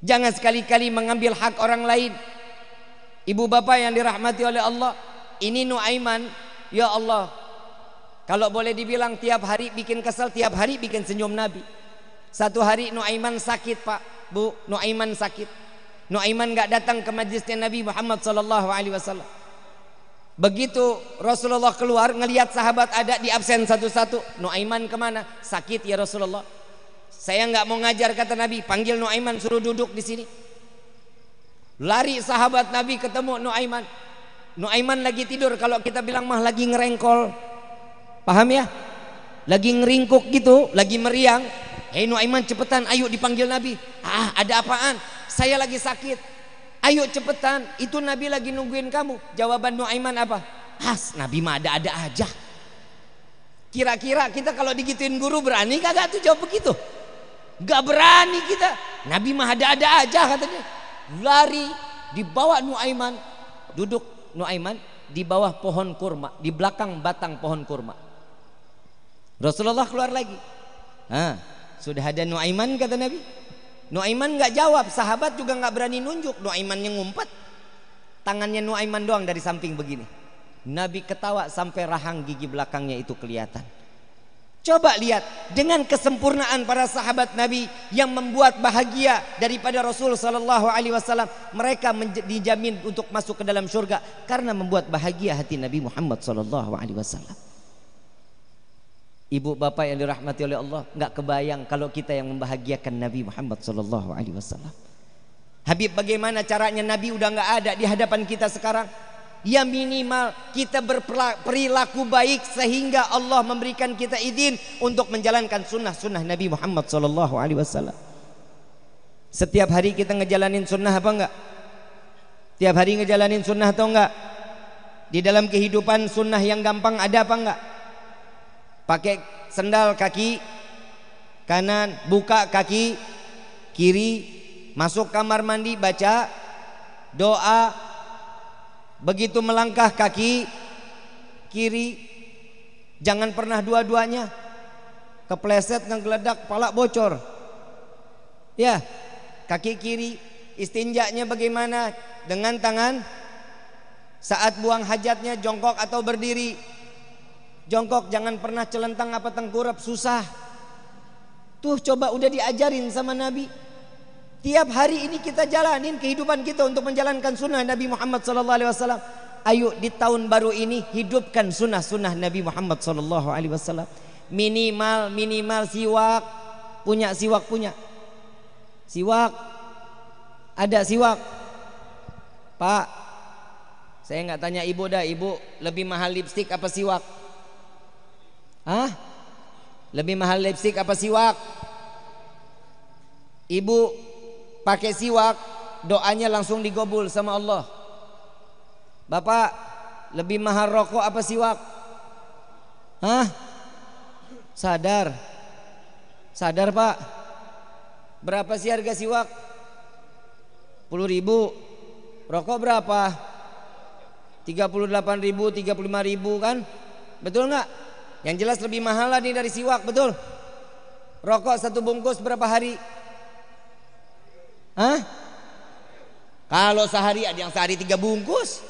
Jangan sekali-kali mengambil hak orang lain. Ibu bapak yang dirahmati oleh Allah. Ini Nuaiman. Ya Allah kalau boleh dibilang tiap hari bikin kesel, tiap hari bikin senyum Nabi. Satu hari Nuaiman sakit pak, bu Nuaiman sakit. Nuaiman nggak datang ke majlisnya Nabi Muhammad Sallallahu Alaihi Wasallam. Begitu Rasulullah keluar ngelihat sahabat ada di absen satu-satu. Nuaiman kemana? Sakit ya Rasulullah. Saya nggak mau ngajar kata Nabi. Panggil Nuaiman suruh duduk di sini. Lari sahabat Nabi ketemu Nuaiman. Nuaiman lagi tidur kalau kita bilang mah lagi ngerengkol. Paham ya? Lagi ngeringkuk gitu, lagi meriang. Hei Nuaiman cepetan, ayo dipanggil Nabi. Ah, ada apaan? Saya lagi sakit. Ayo cepetan, itu Nabi lagi nungguin kamu. Jawaban Nuaiman apa? Has, Nabi mah ada-ada aja. Kira-kira kita kalau digituin guru berani kagak tuh jawab begitu? Gak berani kita. Nabi mah ada-ada aja katanya. Lari dibawa Nuaiman duduk Nuaiman di bawah pohon kurma, di belakang batang pohon kurma. Rasulullah keluar lagi. sudah ada Nuaiman kata Nabi. Nuaiman nggak jawab, sahabat juga nggak berani nunjuk. Nuaiman yang ngumpet, tangannya Nuaiman doang dari samping begini. Nabi ketawa sampai rahang gigi belakangnya itu kelihatan. Coba lihat dengan kesempurnaan para sahabat Nabi yang membuat bahagia daripada Rasul Sallallahu Alaihi Wasallam mereka dijamin untuk masuk ke dalam surga karena membuat bahagia hati Nabi Muhammad Sallallahu Alaihi Wasallam. Ibu bapak yang dirahmati oleh Allah nggak kebayang kalau kita yang membahagiakan Nabi Muhammad Sallallahu Alaihi Wasallam. Habib bagaimana caranya Nabi udah nggak ada di hadapan kita sekarang? Ya minimal kita berperilaku baik sehingga Allah memberikan kita izin untuk menjalankan sunnah-sunnah Nabi Muhammad Sallallahu Alaihi Wasallam. Setiap hari kita ngejalanin sunnah apa enggak? Tiap hari ngejalanin sunnah atau enggak? Di dalam kehidupan sunnah yang gampang ada apa enggak? pakai sendal kaki kanan buka kaki kiri masuk kamar mandi baca doa begitu melangkah kaki kiri jangan pernah dua-duanya kepleset ngegeledak palak bocor ya kaki kiri istinjaknya bagaimana dengan tangan saat buang hajatnya jongkok atau berdiri Jongkok jangan pernah celentang apa tengkurap susah. Tuh coba udah diajarin sama Nabi. Tiap hari ini kita jalanin kehidupan kita untuk menjalankan sunnah Nabi Muhammad sallallahu alaihi wasallam. Ayo di tahun baru ini hidupkan sunnah-sunnah Nabi Muhammad sallallahu alaihi wasallam. Minimal minimal siwak punya siwak punya. Siwak ada siwak. Pak, saya nggak tanya ibu dah, ibu lebih mahal lipstik apa siwak? Lebih mahal lepsik apa siwak? Ibu pakai siwak, doanya langsung digobul sama Allah. Bapak, lebih mahal rokok apa siwak? Hah? Sadar. Sadar, Pak. Berapa sih harga siwak? 10 ribu. Rokok berapa? 38 ribu, 35 ribu kan? Betul nggak? Yang jelas lebih mahal lah nih dari siwak, betul? Rokok satu bungkus berapa hari? Hah? Kalau sehari ada yang sehari tiga bungkus.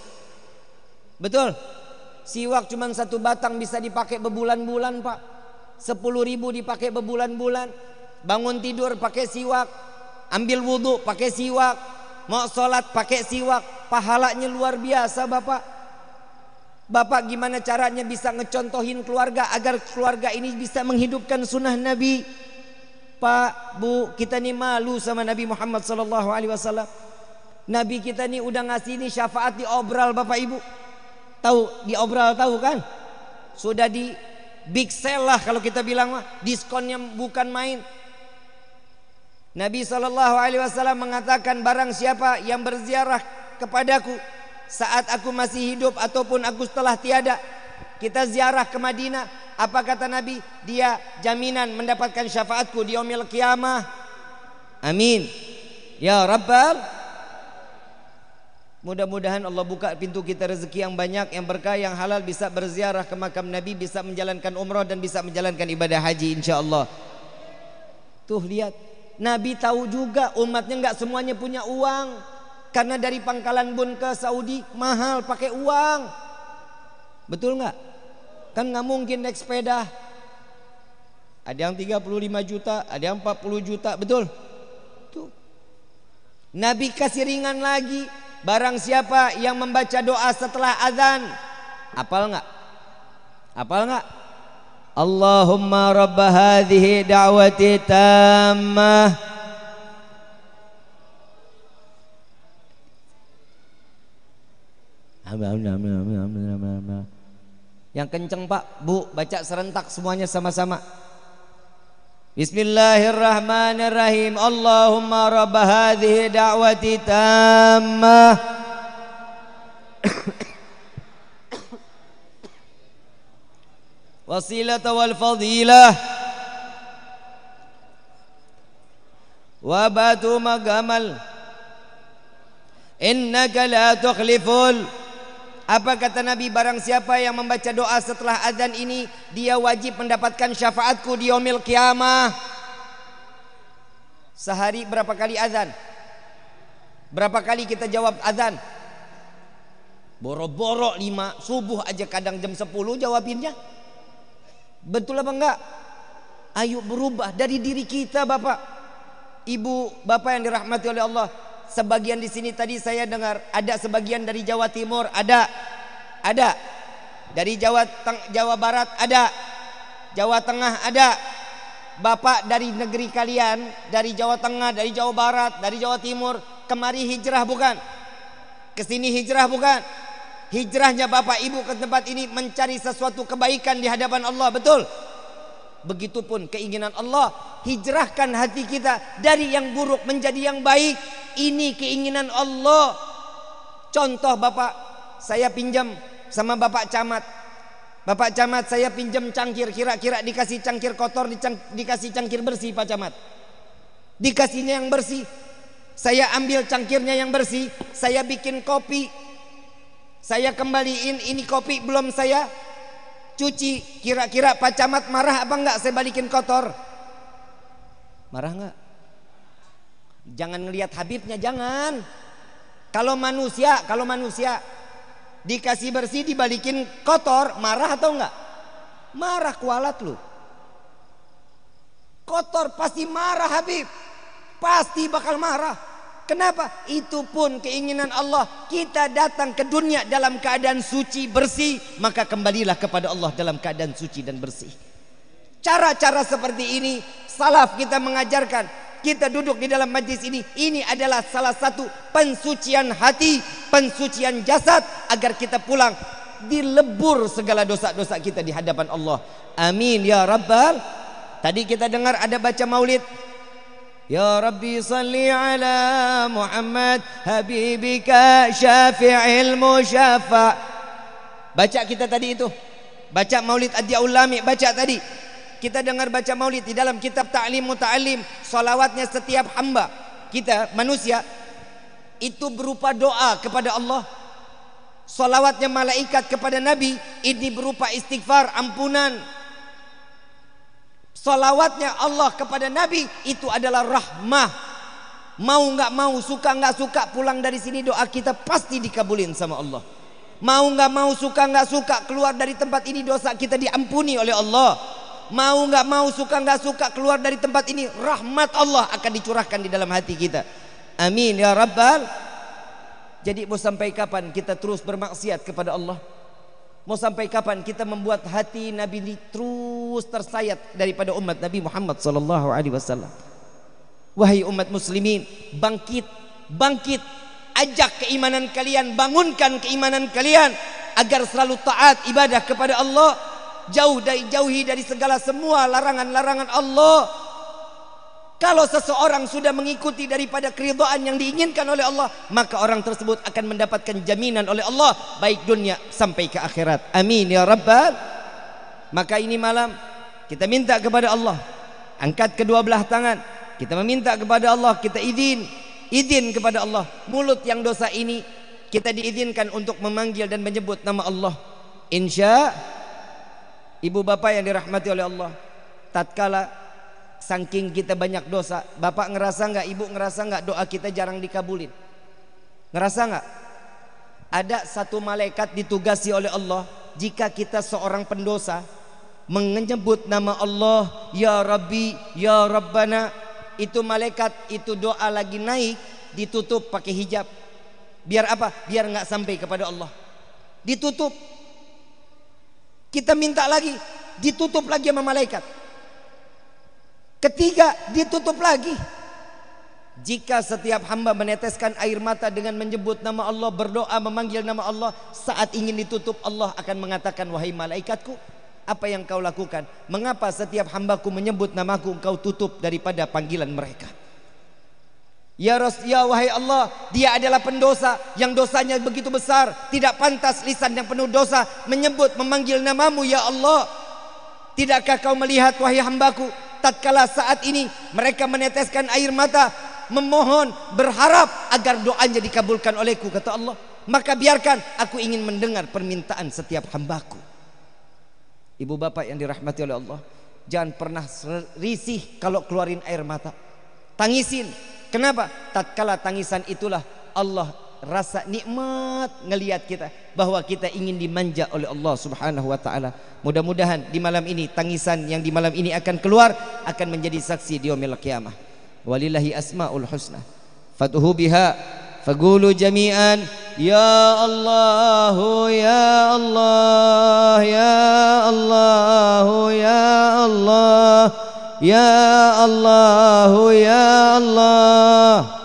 Betul? Siwak cuma satu batang bisa dipakai berbulan-bulan pak. Sepuluh ribu dipakai berbulan-bulan. Bangun tidur pakai siwak. Ambil wudhu pakai siwak. Mau sholat pakai siwak. Pahalanya luar biasa bapak. Bapak gimana caranya bisa ngecontohin keluarga agar keluarga ini bisa menghidupkan sunnah Nabi? Pak, Bu, kita ini malu sama Nabi Muhammad sallallahu alaihi wasallam. Nabi kita ini udah ngasih ini syafaat di obral Bapak Ibu. Tahu di obral tahu kan? Sudah di big sale lah kalau kita bilang mah, diskonnya bukan main. Nabi sallallahu alaihi wasallam mengatakan barang siapa yang berziarah kepadaku saat aku masih hidup ataupun aku telah tiada kita ziarah ke Madinah apa kata Nabi dia jaminan mendapatkan syafaatku di yaumil qiyamah amin ya rabbal Mudah-mudahan Allah buka pintu kita rezeki yang banyak, yang berkah, yang halal bisa berziarah ke makam Nabi, bisa menjalankan umrah dan bisa menjalankan ibadah haji insyaallah. Tuh lihat, Nabi tahu juga umatnya enggak semuanya punya uang. Karena dari pangkalan bun ke Saudi mahal pakai uang. Betul nggak? Kan nggak mungkin naik sepeda. Ada yang 35 juta, ada yang 40 juta, betul? Tuh. Nabi kasih ringan lagi. Barang siapa yang membaca doa setelah azan, apal nggak? Apal nggak? Allahumma rabb hadhihi da'wati tammah Yang kenceng pak, bu, baca serentak semuanya sama-sama. Bismillahirrahmanirrahim. Allahumma rabb hadhihi da'wati tammah. [COUGHS] Wasilata wal fadilah. Wa batu magamal. Innaka la tukhliful apa kata Nabi barang siapa yang membaca doa setelah azan ini Dia wajib mendapatkan syafaatku di omil kiamah Sehari berapa kali azan? Berapa kali kita jawab azan? Boro-boro lima Subuh aja kadang jam sepuluh jawabinnya Betul apa enggak? Ayo berubah dari diri kita Bapak Ibu, Bapak yang dirahmati oleh Allah Sebagian di sini tadi saya dengar ada sebagian dari Jawa Timur, ada ada dari Jawa Teng Jawa Barat ada Jawa Tengah ada Bapak dari negeri kalian dari Jawa Tengah dari Jawa Barat dari Jawa Timur kemari hijrah bukan ke sini hijrah bukan hijrahnya Bapak Ibu ke tempat ini mencari sesuatu kebaikan di hadapan Allah betul Begitupun keinginan Allah hijrahkan hati kita dari yang buruk menjadi yang baik. Ini keinginan Allah. Contoh Bapak, saya pinjam sama Bapak Camat. Bapak Camat saya pinjam cangkir kira-kira dikasih cangkir kotor dicang, dikasih cangkir bersih Pak Camat. Dikasihnya yang bersih. Saya ambil cangkirnya yang bersih, saya bikin kopi. Saya kembaliin ini kopi belum saya cuci kira-kira Pak Camat marah apa enggak saya balikin kotor marah enggak jangan ngelihat Habibnya jangan kalau manusia kalau manusia dikasih bersih dibalikin kotor marah atau enggak marah kualat lu kotor pasti marah Habib pasti bakal marah Kenapa? Itu pun keinginan Allah. Kita datang ke dunia dalam keadaan suci bersih, maka kembalilah kepada Allah dalam keadaan suci dan bersih. Cara-cara seperti ini salaf kita mengajarkan. Kita duduk di dalam majlis ini, ini adalah salah satu pensucian hati, pensucian jasad agar kita pulang dilebur segala dosa-dosa kita di hadapan Allah. Amin ya rabbal. Tadi kita dengar ada baca maulid, يا ربي صل على محمد حبيبك شافع المشفع baca kita tadi itu baca maulid adi ulami baca tadi kita dengar baca maulid di dalam kitab ta'lim muta'alim Salawatnya setiap hamba kita manusia itu berupa doa kepada Allah Salawatnya malaikat kepada nabi ini berupa istighfar ampunan Salawatnya Allah kepada Nabi itu adalah rahmah. Mau enggak mau, suka enggak suka pulang dari sini doa kita pasti dikabulin sama Allah. Mau enggak mau, suka enggak suka keluar dari tempat ini dosa kita diampuni oleh Allah. Mau enggak mau, suka enggak suka keluar dari tempat ini rahmat Allah akan dicurahkan di dalam hati kita. Amin ya rabbal. Jadi mau sampai kapan kita terus bermaksiat kepada Allah? Mau sampai kapan kita membuat hati Nabi ini terus tersayat daripada umat Nabi Muhammad sallallahu alaihi wasallam. Wahai umat muslimin, bangkit, bangkit. Ajak keimanan kalian, bangunkan keimanan kalian agar selalu taat ibadah kepada Allah, jauh dari jauhi dari segala semua larangan-larangan Allah kalau seseorang sudah mengikuti daripada keridhaan yang diinginkan oleh Allah, maka orang tersebut akan mendapatkan jaminan oleh Allah baik dunia sampai ke akhirat. Amin ya rabbal. Maka ini malam kita minta kepada Allah, angkat kedua belah tangan, kita meminta kepada Allah, kita izin, izin kepada Allah. Mulut yang dosa ini kita diizinkan untuk memanggil dan menyebut nama Allah. Insya Ibu bapa yang dirahmati oleh Allah, tatkala Saking kita banyak dosa Bapak ngerasa nggak, ibu ngerasa nggak doa kita jarang dikabulin Ngerasa nggak? Ada satu malaikat ditugasi oleh Allah Jika kita seorang pendosa Menyebut nama Allah Ya Rabbi, Ya Rabbana Itu malaikat, itu doa lagi naik Ditutup pakai hijab Biar apa? Biar nggak sampai kepada Allah Ditutup Kita minta lagi Ditutup lagi sama malaikat Ketiga, ditutup lagi. Jika setiap hamba meneteskan air mata dengan menyebut nama Allah, berdoa, memanggil nama Allah, saat ingin ditutup Allah akan mengatakan, "Wahai malaikatku, apa yang kau lakukan? Mengapa setiap hambaku menyebut namaku engkau tutup daripada panggilan mereka?" Ya Ras, ya wahai Allah, dia adalah pendosa yang dosanya begitu besar, tidak pantas lisan yang penuh dosa menyebut memanggil namamu ya Allah. Tidakkah kau melihat wahai hambaku tatkala saat ini mereka meneteskan air mata memohon berharap agar doanya dikabulkan olehku kata Allah maka biarkan aku ingin mendengar permintaan setiap hambaku ibu bapak yang dirahmati oleh Allah jangan pernah risih kalau keluarin air mata tangisin kenapa tatkala tangisan itulah Allah rasa nikmat ngelihat kita bahwa kita ingin dimanja oleh Allah Subhanahu wa taala. Mudah-mudahan di malam ini tangisan yang di malam ini akan keluar akan menjadi saksi di yaumil qiyamah. Walillahi asmaul husna. Fatuhu biha fagulu jami'an ya Allah ya Allah ya Allah ya Allah ya Allah ya Allah, ya Allah.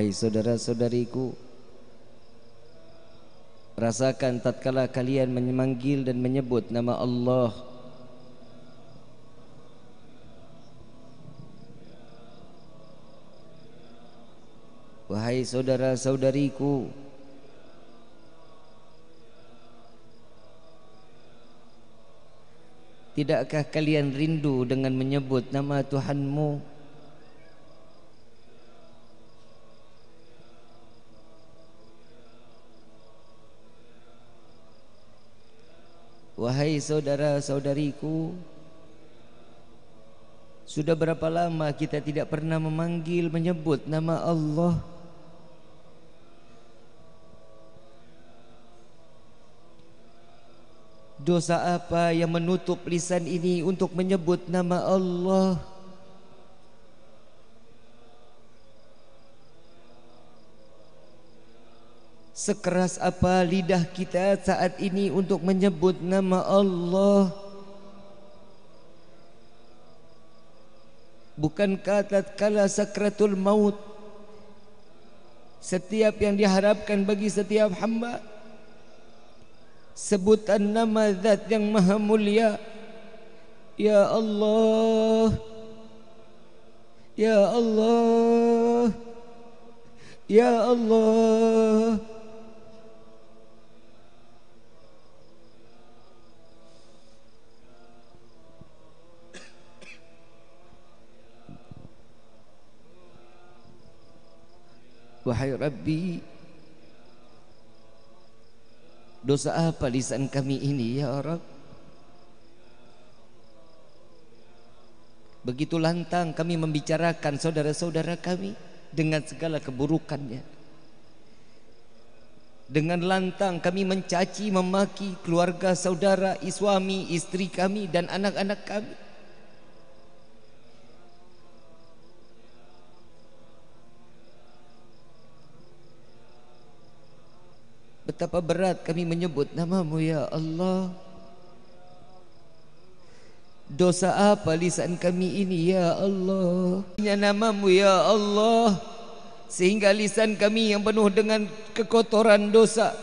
Wahai saudara-saudariku Rasakan tatkala kalian memanggil dan menyebut nama Allah Wahai saudara-saudariku Tidakkah kalian rindu dengan menyebut nama Tuhanmu? Wahai saudara-saudariku Sudah berapa lama kita tidak pernah memanggil menyebut nama Allah Dosa apa yang menutup lisan ini untuk menyebut nama Allah Sekeras apa lidah kita saat ini untuk menyebut nama Allah Bukankah tatkala sakratul maut Setiap yang diharapkan bagi setiap hamba Sebutan nama zat yang maha mulia Ya Allah Ya Allah Ya Allah Wahai Rabbi Dosa apa lisan kami ini ya Rabb Begitu lantang kami membicarakan saudara-saudara kami Dengan segala keburukannya Dengan lantang kami mencaci, memaki keluarga, saudara, suami, istri kami dan anak-anak kami Betapa berat kami menyebut namamu ya Allah Dosa apa lisan kami ini ya Allah Hanya namamu ya Allah Sehingga lisan kami yang penuh dengan kekotoran dosa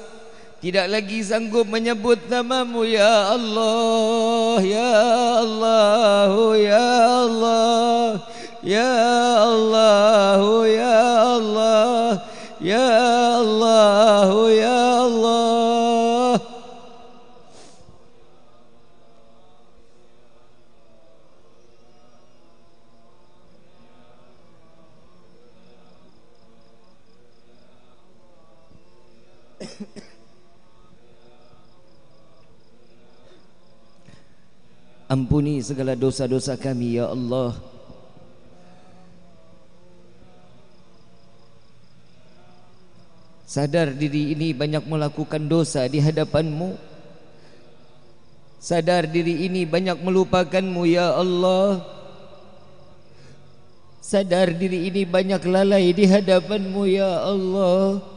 Tidak lagi sanggup menyebut namamu ya Allah Ya Allah Ya Allah Ya Allah Ya Allah Ya Allah Ya Allah Ampuni segala dosa-dosa kami ya Allah Sadar diri ini banyak melakukan dosa di hadapanmu Sadar diri ini banyak melupakanmu ya Allah Sadar diri ini banyak lalai di hadapanmu ya Allah ya Allah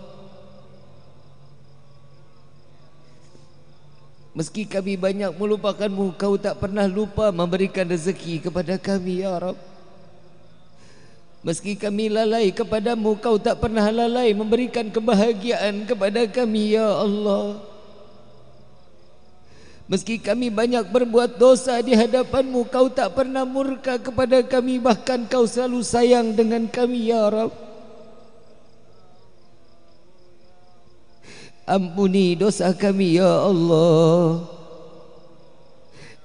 Meski kami banyak melupakanmu Kau tak pernah lupa memberikan rezeki kepada kami Ya Rab Meski kami lalai kepadamu Kau tak pernah lalai memberikan kebahagiaan kepada kami Ya Allah Meski kami banyak berbuat dosa di hadapanmu Kau tak pernah murka kepada kami Bahkan kau selalu sayang dengan kami Ya Rab Ampuni dosa kami ya Allah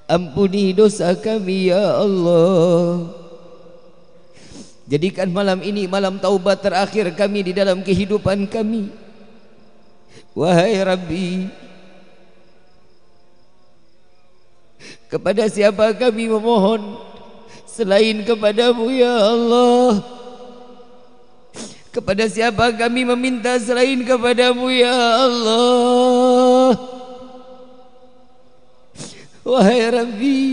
Ampuni dosa kami ya Allah Jadikan malam ini malam taubat terakhir kami di dalam kehidupan kami Wahai Rabbi Kepada siapa kami memohon Selain kepadamu ya Allah kepada siapa kami meminta selain kepadamu ya Allah Wahai Rabbi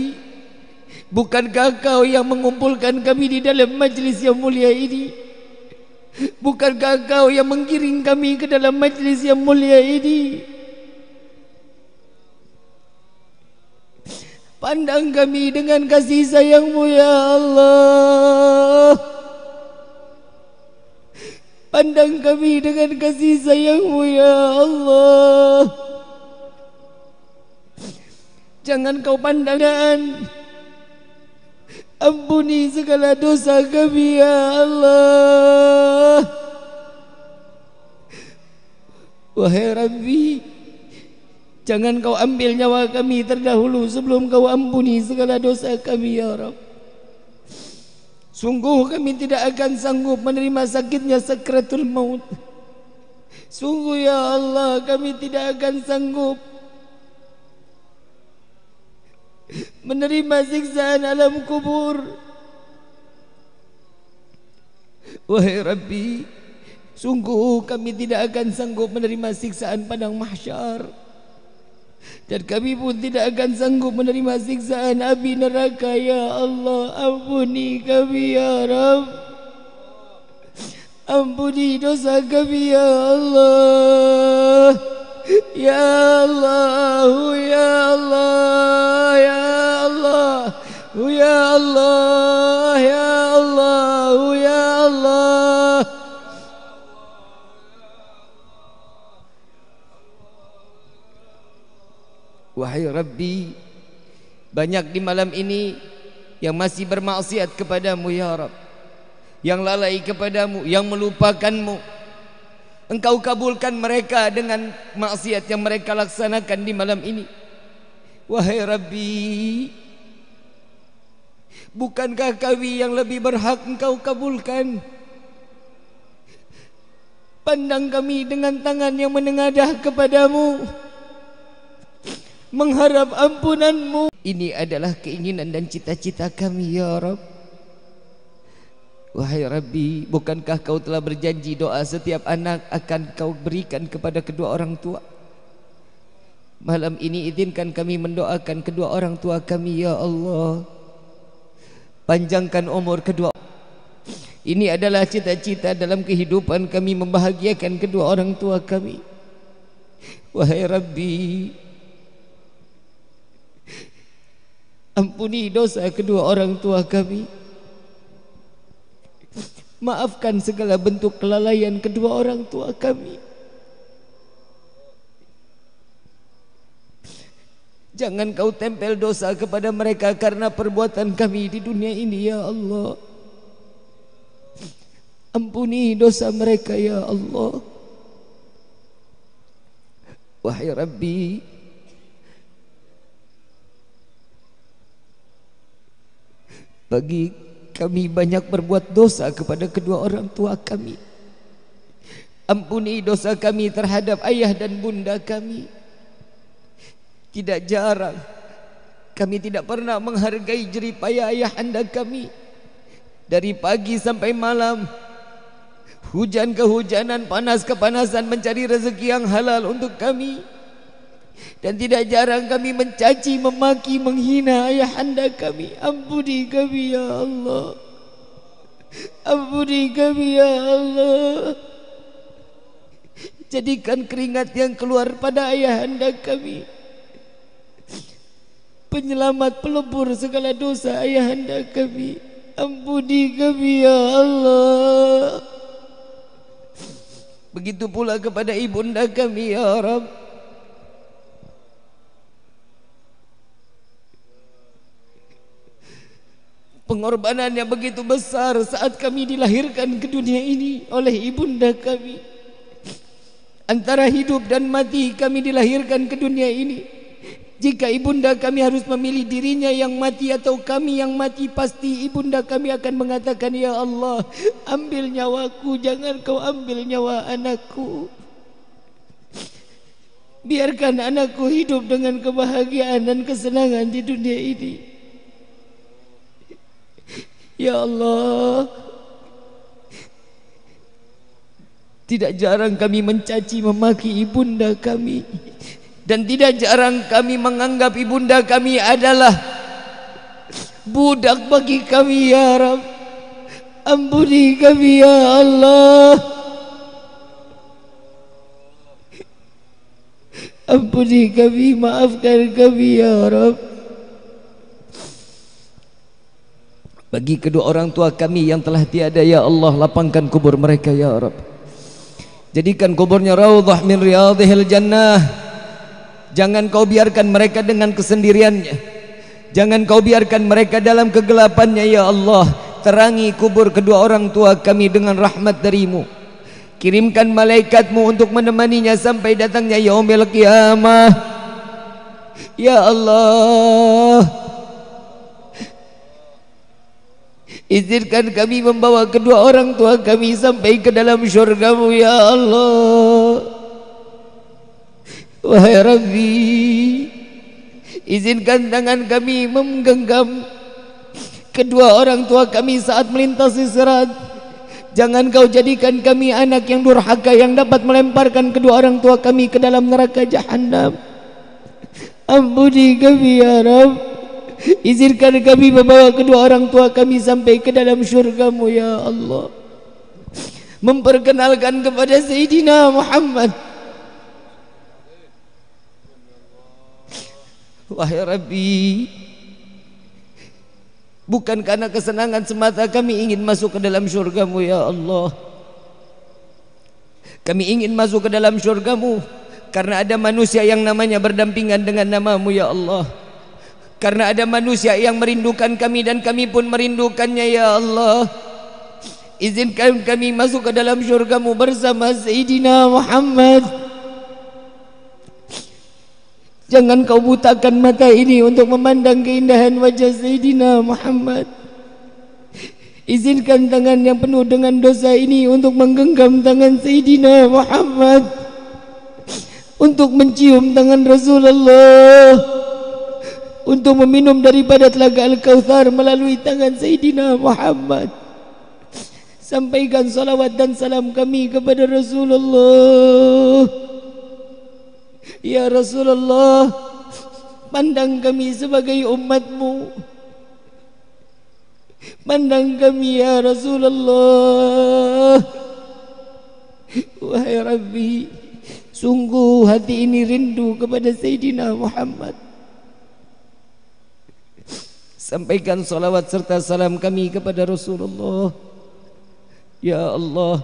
Bukankah kau yang mengumpulkan kami di dalam majlis yang mulia ini Bukankah kau yang menggiring kami ke dalam majlis yang mulia ini Pandang kami dengan kasih sayangmu ya Allah Pandang kami dengan kasih sayangmu ya Allah Jangan kau pandangan Ampuni segala dosa kami ya Allah Wahai Rabbi Jangan kau ambil nyawa kami terdahulu Sebelum kau ampuni segala dosa kami ya Rabbi Sungguh kami tidak akan sanggup menerima sakitnya sakratul maut. Sungguh ya Allah kami tidak akan sanggup menerima siksaan alam kubur. Wahai Rabbi, sungguh kami tidak akan sanggup menerima siksaan padang mahsyar. Dan kami pun tidak akan sanggup menerima siksaan api neraka Ya Allah ampuni kami Ya Rabb Ampuni dosa kami ya, ya, ya Allah Ya Allah Ya Allah Ya Allah Ya Allah Ya Allah Ya Allah Wahai Rabbi Banyak di malam ini Yang masih bermaksiat kepadamu ya Rabb Yang lalai kepadamu Yang melupakanmu Engkau kabulkan mereka dengan maksiat yang mereka laksanakan di malam ini Wahai Rabbi Bukankah kami yang lebih berhak engkau kabulkan Pandang kami dengan tangan yang menengadah kepadamu mengharap ampunanmu ini adalah keinginan dan cita-cita kami ya Rob Wahai Rabbi, bukankah kau telah berjanji doa setiap anak akan kau berikan kepada kedua orang tua? Malam ini izinkan kami mendoakan kedua orang tua kami, Ya Allah. Panjangkan umur kedua. Ini adalah cita-cita dalam kehidupan kami membahagiakan kedua orang tua kami. Wahai Rabbi, Ampuni dosa kedua orang tua kami Maafkan segala bentuk kelalaian kedua orang tua kami Jangan kau tempel dosa kepada mereka karena perbuatan kami di dunia ini ya Allah Ampuni dosa mereka ya Allah Wahai Rabbi Bagi kami banyak berbuat dosa kepada kedua orang tua kami. Ampuni dosa kami terhadap ayah dan bunda kami. Tidak jarang kami tidak pernah menghargai jeripaya ayah anda kami. Dari pagi sampai malam Hujan kehujanan, panas kepanasan mencari rezeki yang halal untuk kami dan tidak jarang kami mencaci, memaki, menghina ayahanda kami. Ampuni kami ya Allah. Ampuni kami ya Allah. Jadikan keringat yang keluar pada ayahanda kami penyelamat pelebur segala dosa ayahanda kami. Ampuni kami ya Allah. Begitu pula kepada ibunda kami ya Rabb Pengorbanannya begitu besar saat kami dilahirkan ke dunia ini oleh ibunda kami. Antara hidup dan mati kami dilahirkan ke dunia ini. Jika ibunda kami harus memilih dirinya yang mati atau kami yang mati Pasti ibunda kami akan mengatakan Ya Allah ambil nyawaku jangan kau ambil nyawa anakku Biarkan anakku hidup dengan kebahagiaan dan kesenangan di dunia ini Ya Allah Tidak jarang kami mencaci memaki ibunda kami Dan tidak jarang kami menganggap ibunda kami adalah Budak bagi kami ya Rabb Ampuni kami ya Allah Ampuni kami maafkan kami ya Rabb Bagi kedua orang tua kami yang telah tiada ya Allah lapangkan kubur mereka ya Rabb. Jadikan kuburnya raudhah min riyadhil jannah. Jangan kau biarkan mereka dengan kesendiriannya. Jangan kau biarkan mereka dalam kegelapannya ya Allah. Terangi kubur kedua orang tua kami dengan rahmat darimu. Kirimkan malaikatmu untuk menemaninya sampai datangnya yaumil qiyamah. Ya Allah. Izinkan kami membawa kedua orang tua kami sampai ke dalam syurgamu ya Allah Wahai Rabbi Izinkan tangan kami menggenggam kedua orang tua kami saat melintasi serat Jangan kau jadikan kami anak yang durhaka yang dapat melemparkan kedua orang tua kami ke dalam neraka jahanam Ampuni kami ya Rabbi Izinkan kami membawa kedua orang tua kami sampai ke dalam syurgamu ya Allah Memperkenalkan kepada Sayyidina Muhammad Wahai Rabbi Bukan karena kesenangan semata kami ingin masuk ke dalam syurgamu ya Allah Kami ingin masuk ke dalam syurgamu Karena ada manusia yang namanya berdampingan dengan namamu ya Allah karena ada manusia yang merindukan kami dan kami pun merindukannya ya Allah. Izinkan kami masuk ke dalam syurgamu bersama Sayyidina Muhammad. Jangan kau butakan mata ini untuk memandang keindahan wajah Sayyidina Muhammad. Izinkan tangan yang penuh dengan dosa ini untuk menggenggam tangan Sayyidina Muhammad. Untuk mencium tangan Rasulullah. untuk meminum daripada telaga Al-Kawthar melalui tangan Sayyidina Muhammad. Sampaikan salawat dan salam kami kepada Rasulullah. Ya Rasulullah, pandang kami sebagai umatmu. Pandang kami ya Rasulullah. Wahai Rabbi, sungguh hati ini rindu kepada Sayyidina Muhammad. Sampaikan salawat serta salam kami kepada Rasulullah Ya Allah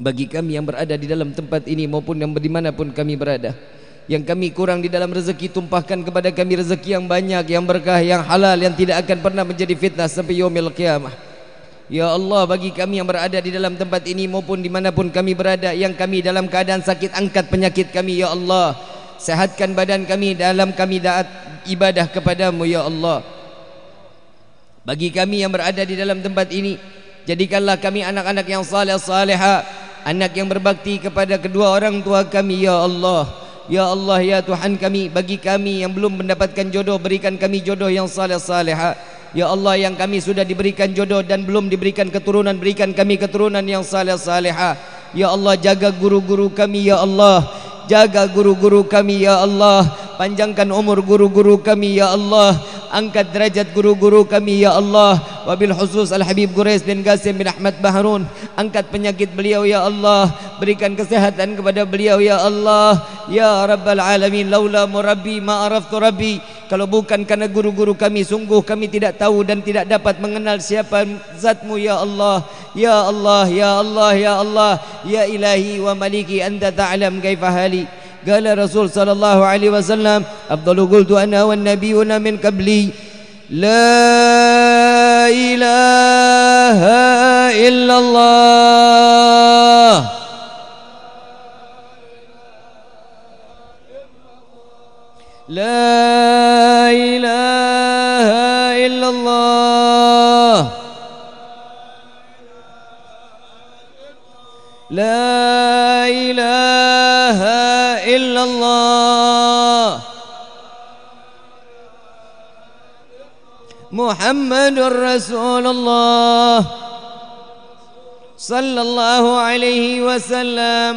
Bagi kami yang berada di dalam tempat ini maupun yang dimanapun kami berada Yang kami kurang di dalam rezeki Tumpahkan kepada kami rezeki yang banyak Yang berkah, yang halal Yang tidak akan pernah menjadi fitnah sampai yomil qiyamah Ya Allah bagi kami yang berada di dalam tempat ini maupun dimanapun kami berada Yang kami dalam keadaan sakit angkat penyakit kami Ya Allah Sehatkan badan kami dalam kami daat ibadah kepadamu Ya Allah bagi kami yang berada di dalam tempat ini jadikanlah kami anak-anak yang saleh saleha anak yang berbakti kepada kedua orang tua kami ya Allah ya Allah ya Tuhan kami bagi kami yang belum mendapatkan jodoh berikan kami jodoh yang saleh saleha ya Allah yang kami sudah diberikan jodoh dan belum diberikan keturunan berikan kami keturunan yang saleh saleha ya Allah jaga guru-guru kami ya Allah Jaga guru-guru kami ya Allah Panjangkan umur guru-guru kami ya Allah Angkat derajat guru-guru kami ya Allah Wabil khusus Al-Habib Gures bin Gassim bin Ahmad Baharun Angkat penyakit beliau ya Allah Berikan kesehatan kepada beliau ya Allah Ya Rabbal Alamin Laula murabbi ma'araftu rabbi Kalau bukan karena guru-guru kami Sungguh kami tidak tahu dan tidak dapat mengenal siapa zatmu ya Allah Ya Allah, ya Allah, ya Allah Ya ilahi wa maliki anda ta'alam gaifahali قال رسول صلى الله عليه وسلم أفضل قلت أنا والنبيون من قبلي لا إله إلا الله لا إله إلا الله لا إله إلا الله محمد رسول الله صلى الله عليه وسلم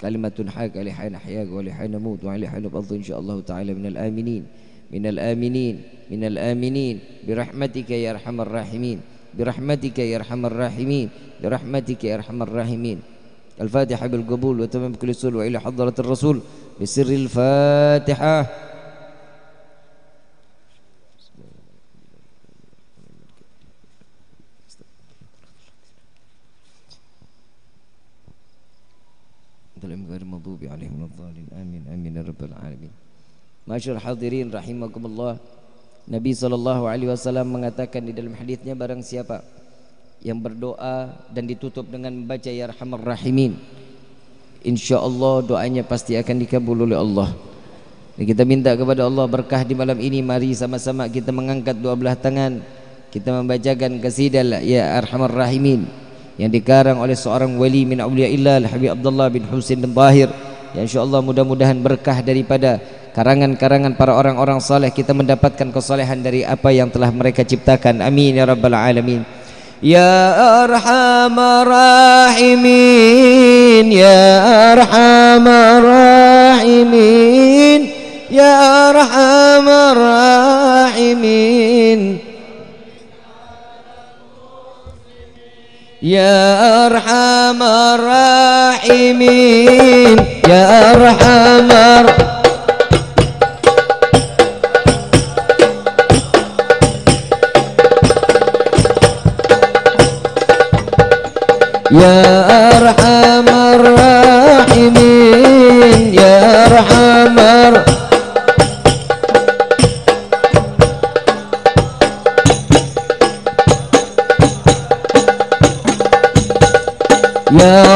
كلمة حق لحين أحياك ولحين أموت ولحين أبض إن شاء الله تعالى من الآمنين من الآمنين من الآمنين برحمتك يا أرحم الراحمين برحمتك يا أرحم الراحمين برحمتك يا أرحم الراحمين الفاتحة بالقبول وتمام كل سؤال وإلى حضرة الرسول بسر الفاتحة غير مغضوب عليهم ولا آمين آمين يا رب العالمين Masyur hadirin rahimakumullah Nabi SAW mengatakan di dalam hadisnya barang siapa yang berdoa dan ditutup dengan membaca ya arhamar rahimin. Insyaallah doanya pasti akan dikabul oleh Allah. Dan kita minta kepada Allah berkah di malam ini mari sama-sama kita mengangkat dua belah tangan kita membacakan qasidah ya arhamar rahimin yang dikarang oleh seorang wali min auliyaillah Al-Habib Abdullah bin Husin bin Bahir. Ya insyaallah mudah-mudahan berkah daripada karangan-karangan para orang-orang saleh kita mendapatkan kesolehan dari apa yang telah mereka ciptakan. Amin ya rabbal alamin. يا أرحم الراحمين يا أرحم الراحمين يا أرحم الراحمين يا أرحم الراحمين يا أرحم الراحمين يا أرحم الراحمين يا أرحم يا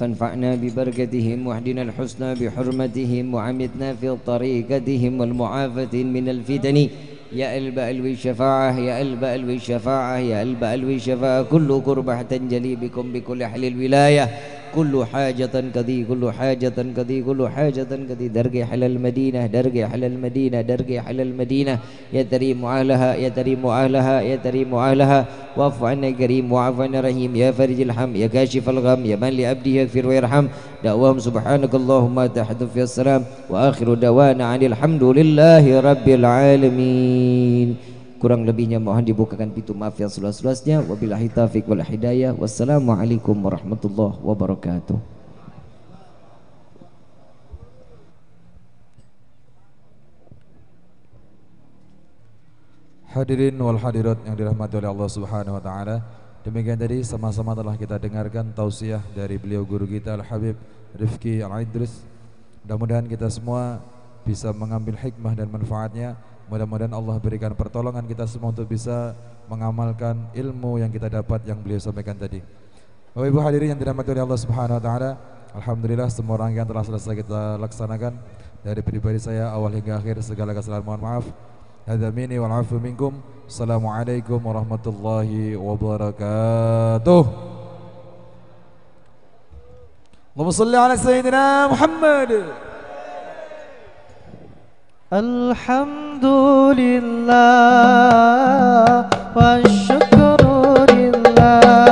فانفعنا ببركتهم واهدنا الحسنى بحرمتهم وعمتنا في طريقتهم والمعافة من الفتن يا ألب ألوي الشفاعة يا ألب ألوي الشفاعة يا ألب ألوي الشفاعة كل قربة تنجلي بكم بكل أهل الولاية كل حاجة كذي كل حاجة كذي كل حاجة كذي درجي حل المدينة درجي حل المدينة درجي حل المدينة يا تريم أهلها يا تريم أهلها يا تريم أهلها واعف عنا كريم واعف عنا رحيم يا فرج الحم يا كاشف الغم يا من لعبده يغفر ويرحم دعوهم سبحانك اللهم تحدث في السلام وآخر دعوانا عن الحمد لله رب العالمين Kurang lebihnya mohon dibukakan pintu maaf yang seluas-luasnya. Wabillahi taufik wal hidayah. Wassalamualaikum warahmatullahi wabarakatuh. Hadirin wal hadirat yang dirahmati oleh Allah Subhanahu wa taala. Demikian tadi sama-sama telah kita dengarkan tausiah dari beliau guru kita Al Habib Rifki Al Idris. Mudah-mudahan kita semua bisa mengambil hikmah dan manfaatnya Mudah-mudahan Allah berikan pertolongan kita semua untuk bisa mengamalkan ilmu yang kita dapat yang beliau sampaikan tadi. Bapak Ibu hadirin yang dirahmati oleh Allah Subhanahu wa taala, alhamdulillah semua rangkaian telah selesai kita laksanakan dari pribadi saya awal hingga akhir segala kesalahan mohon maaf. Hadzamini wal afu minkum. Assalamualaikum warahmatullahi wabarakatuh. Allahumma shalli ala sayyidina Muhammad. الحمد لله والشكر لله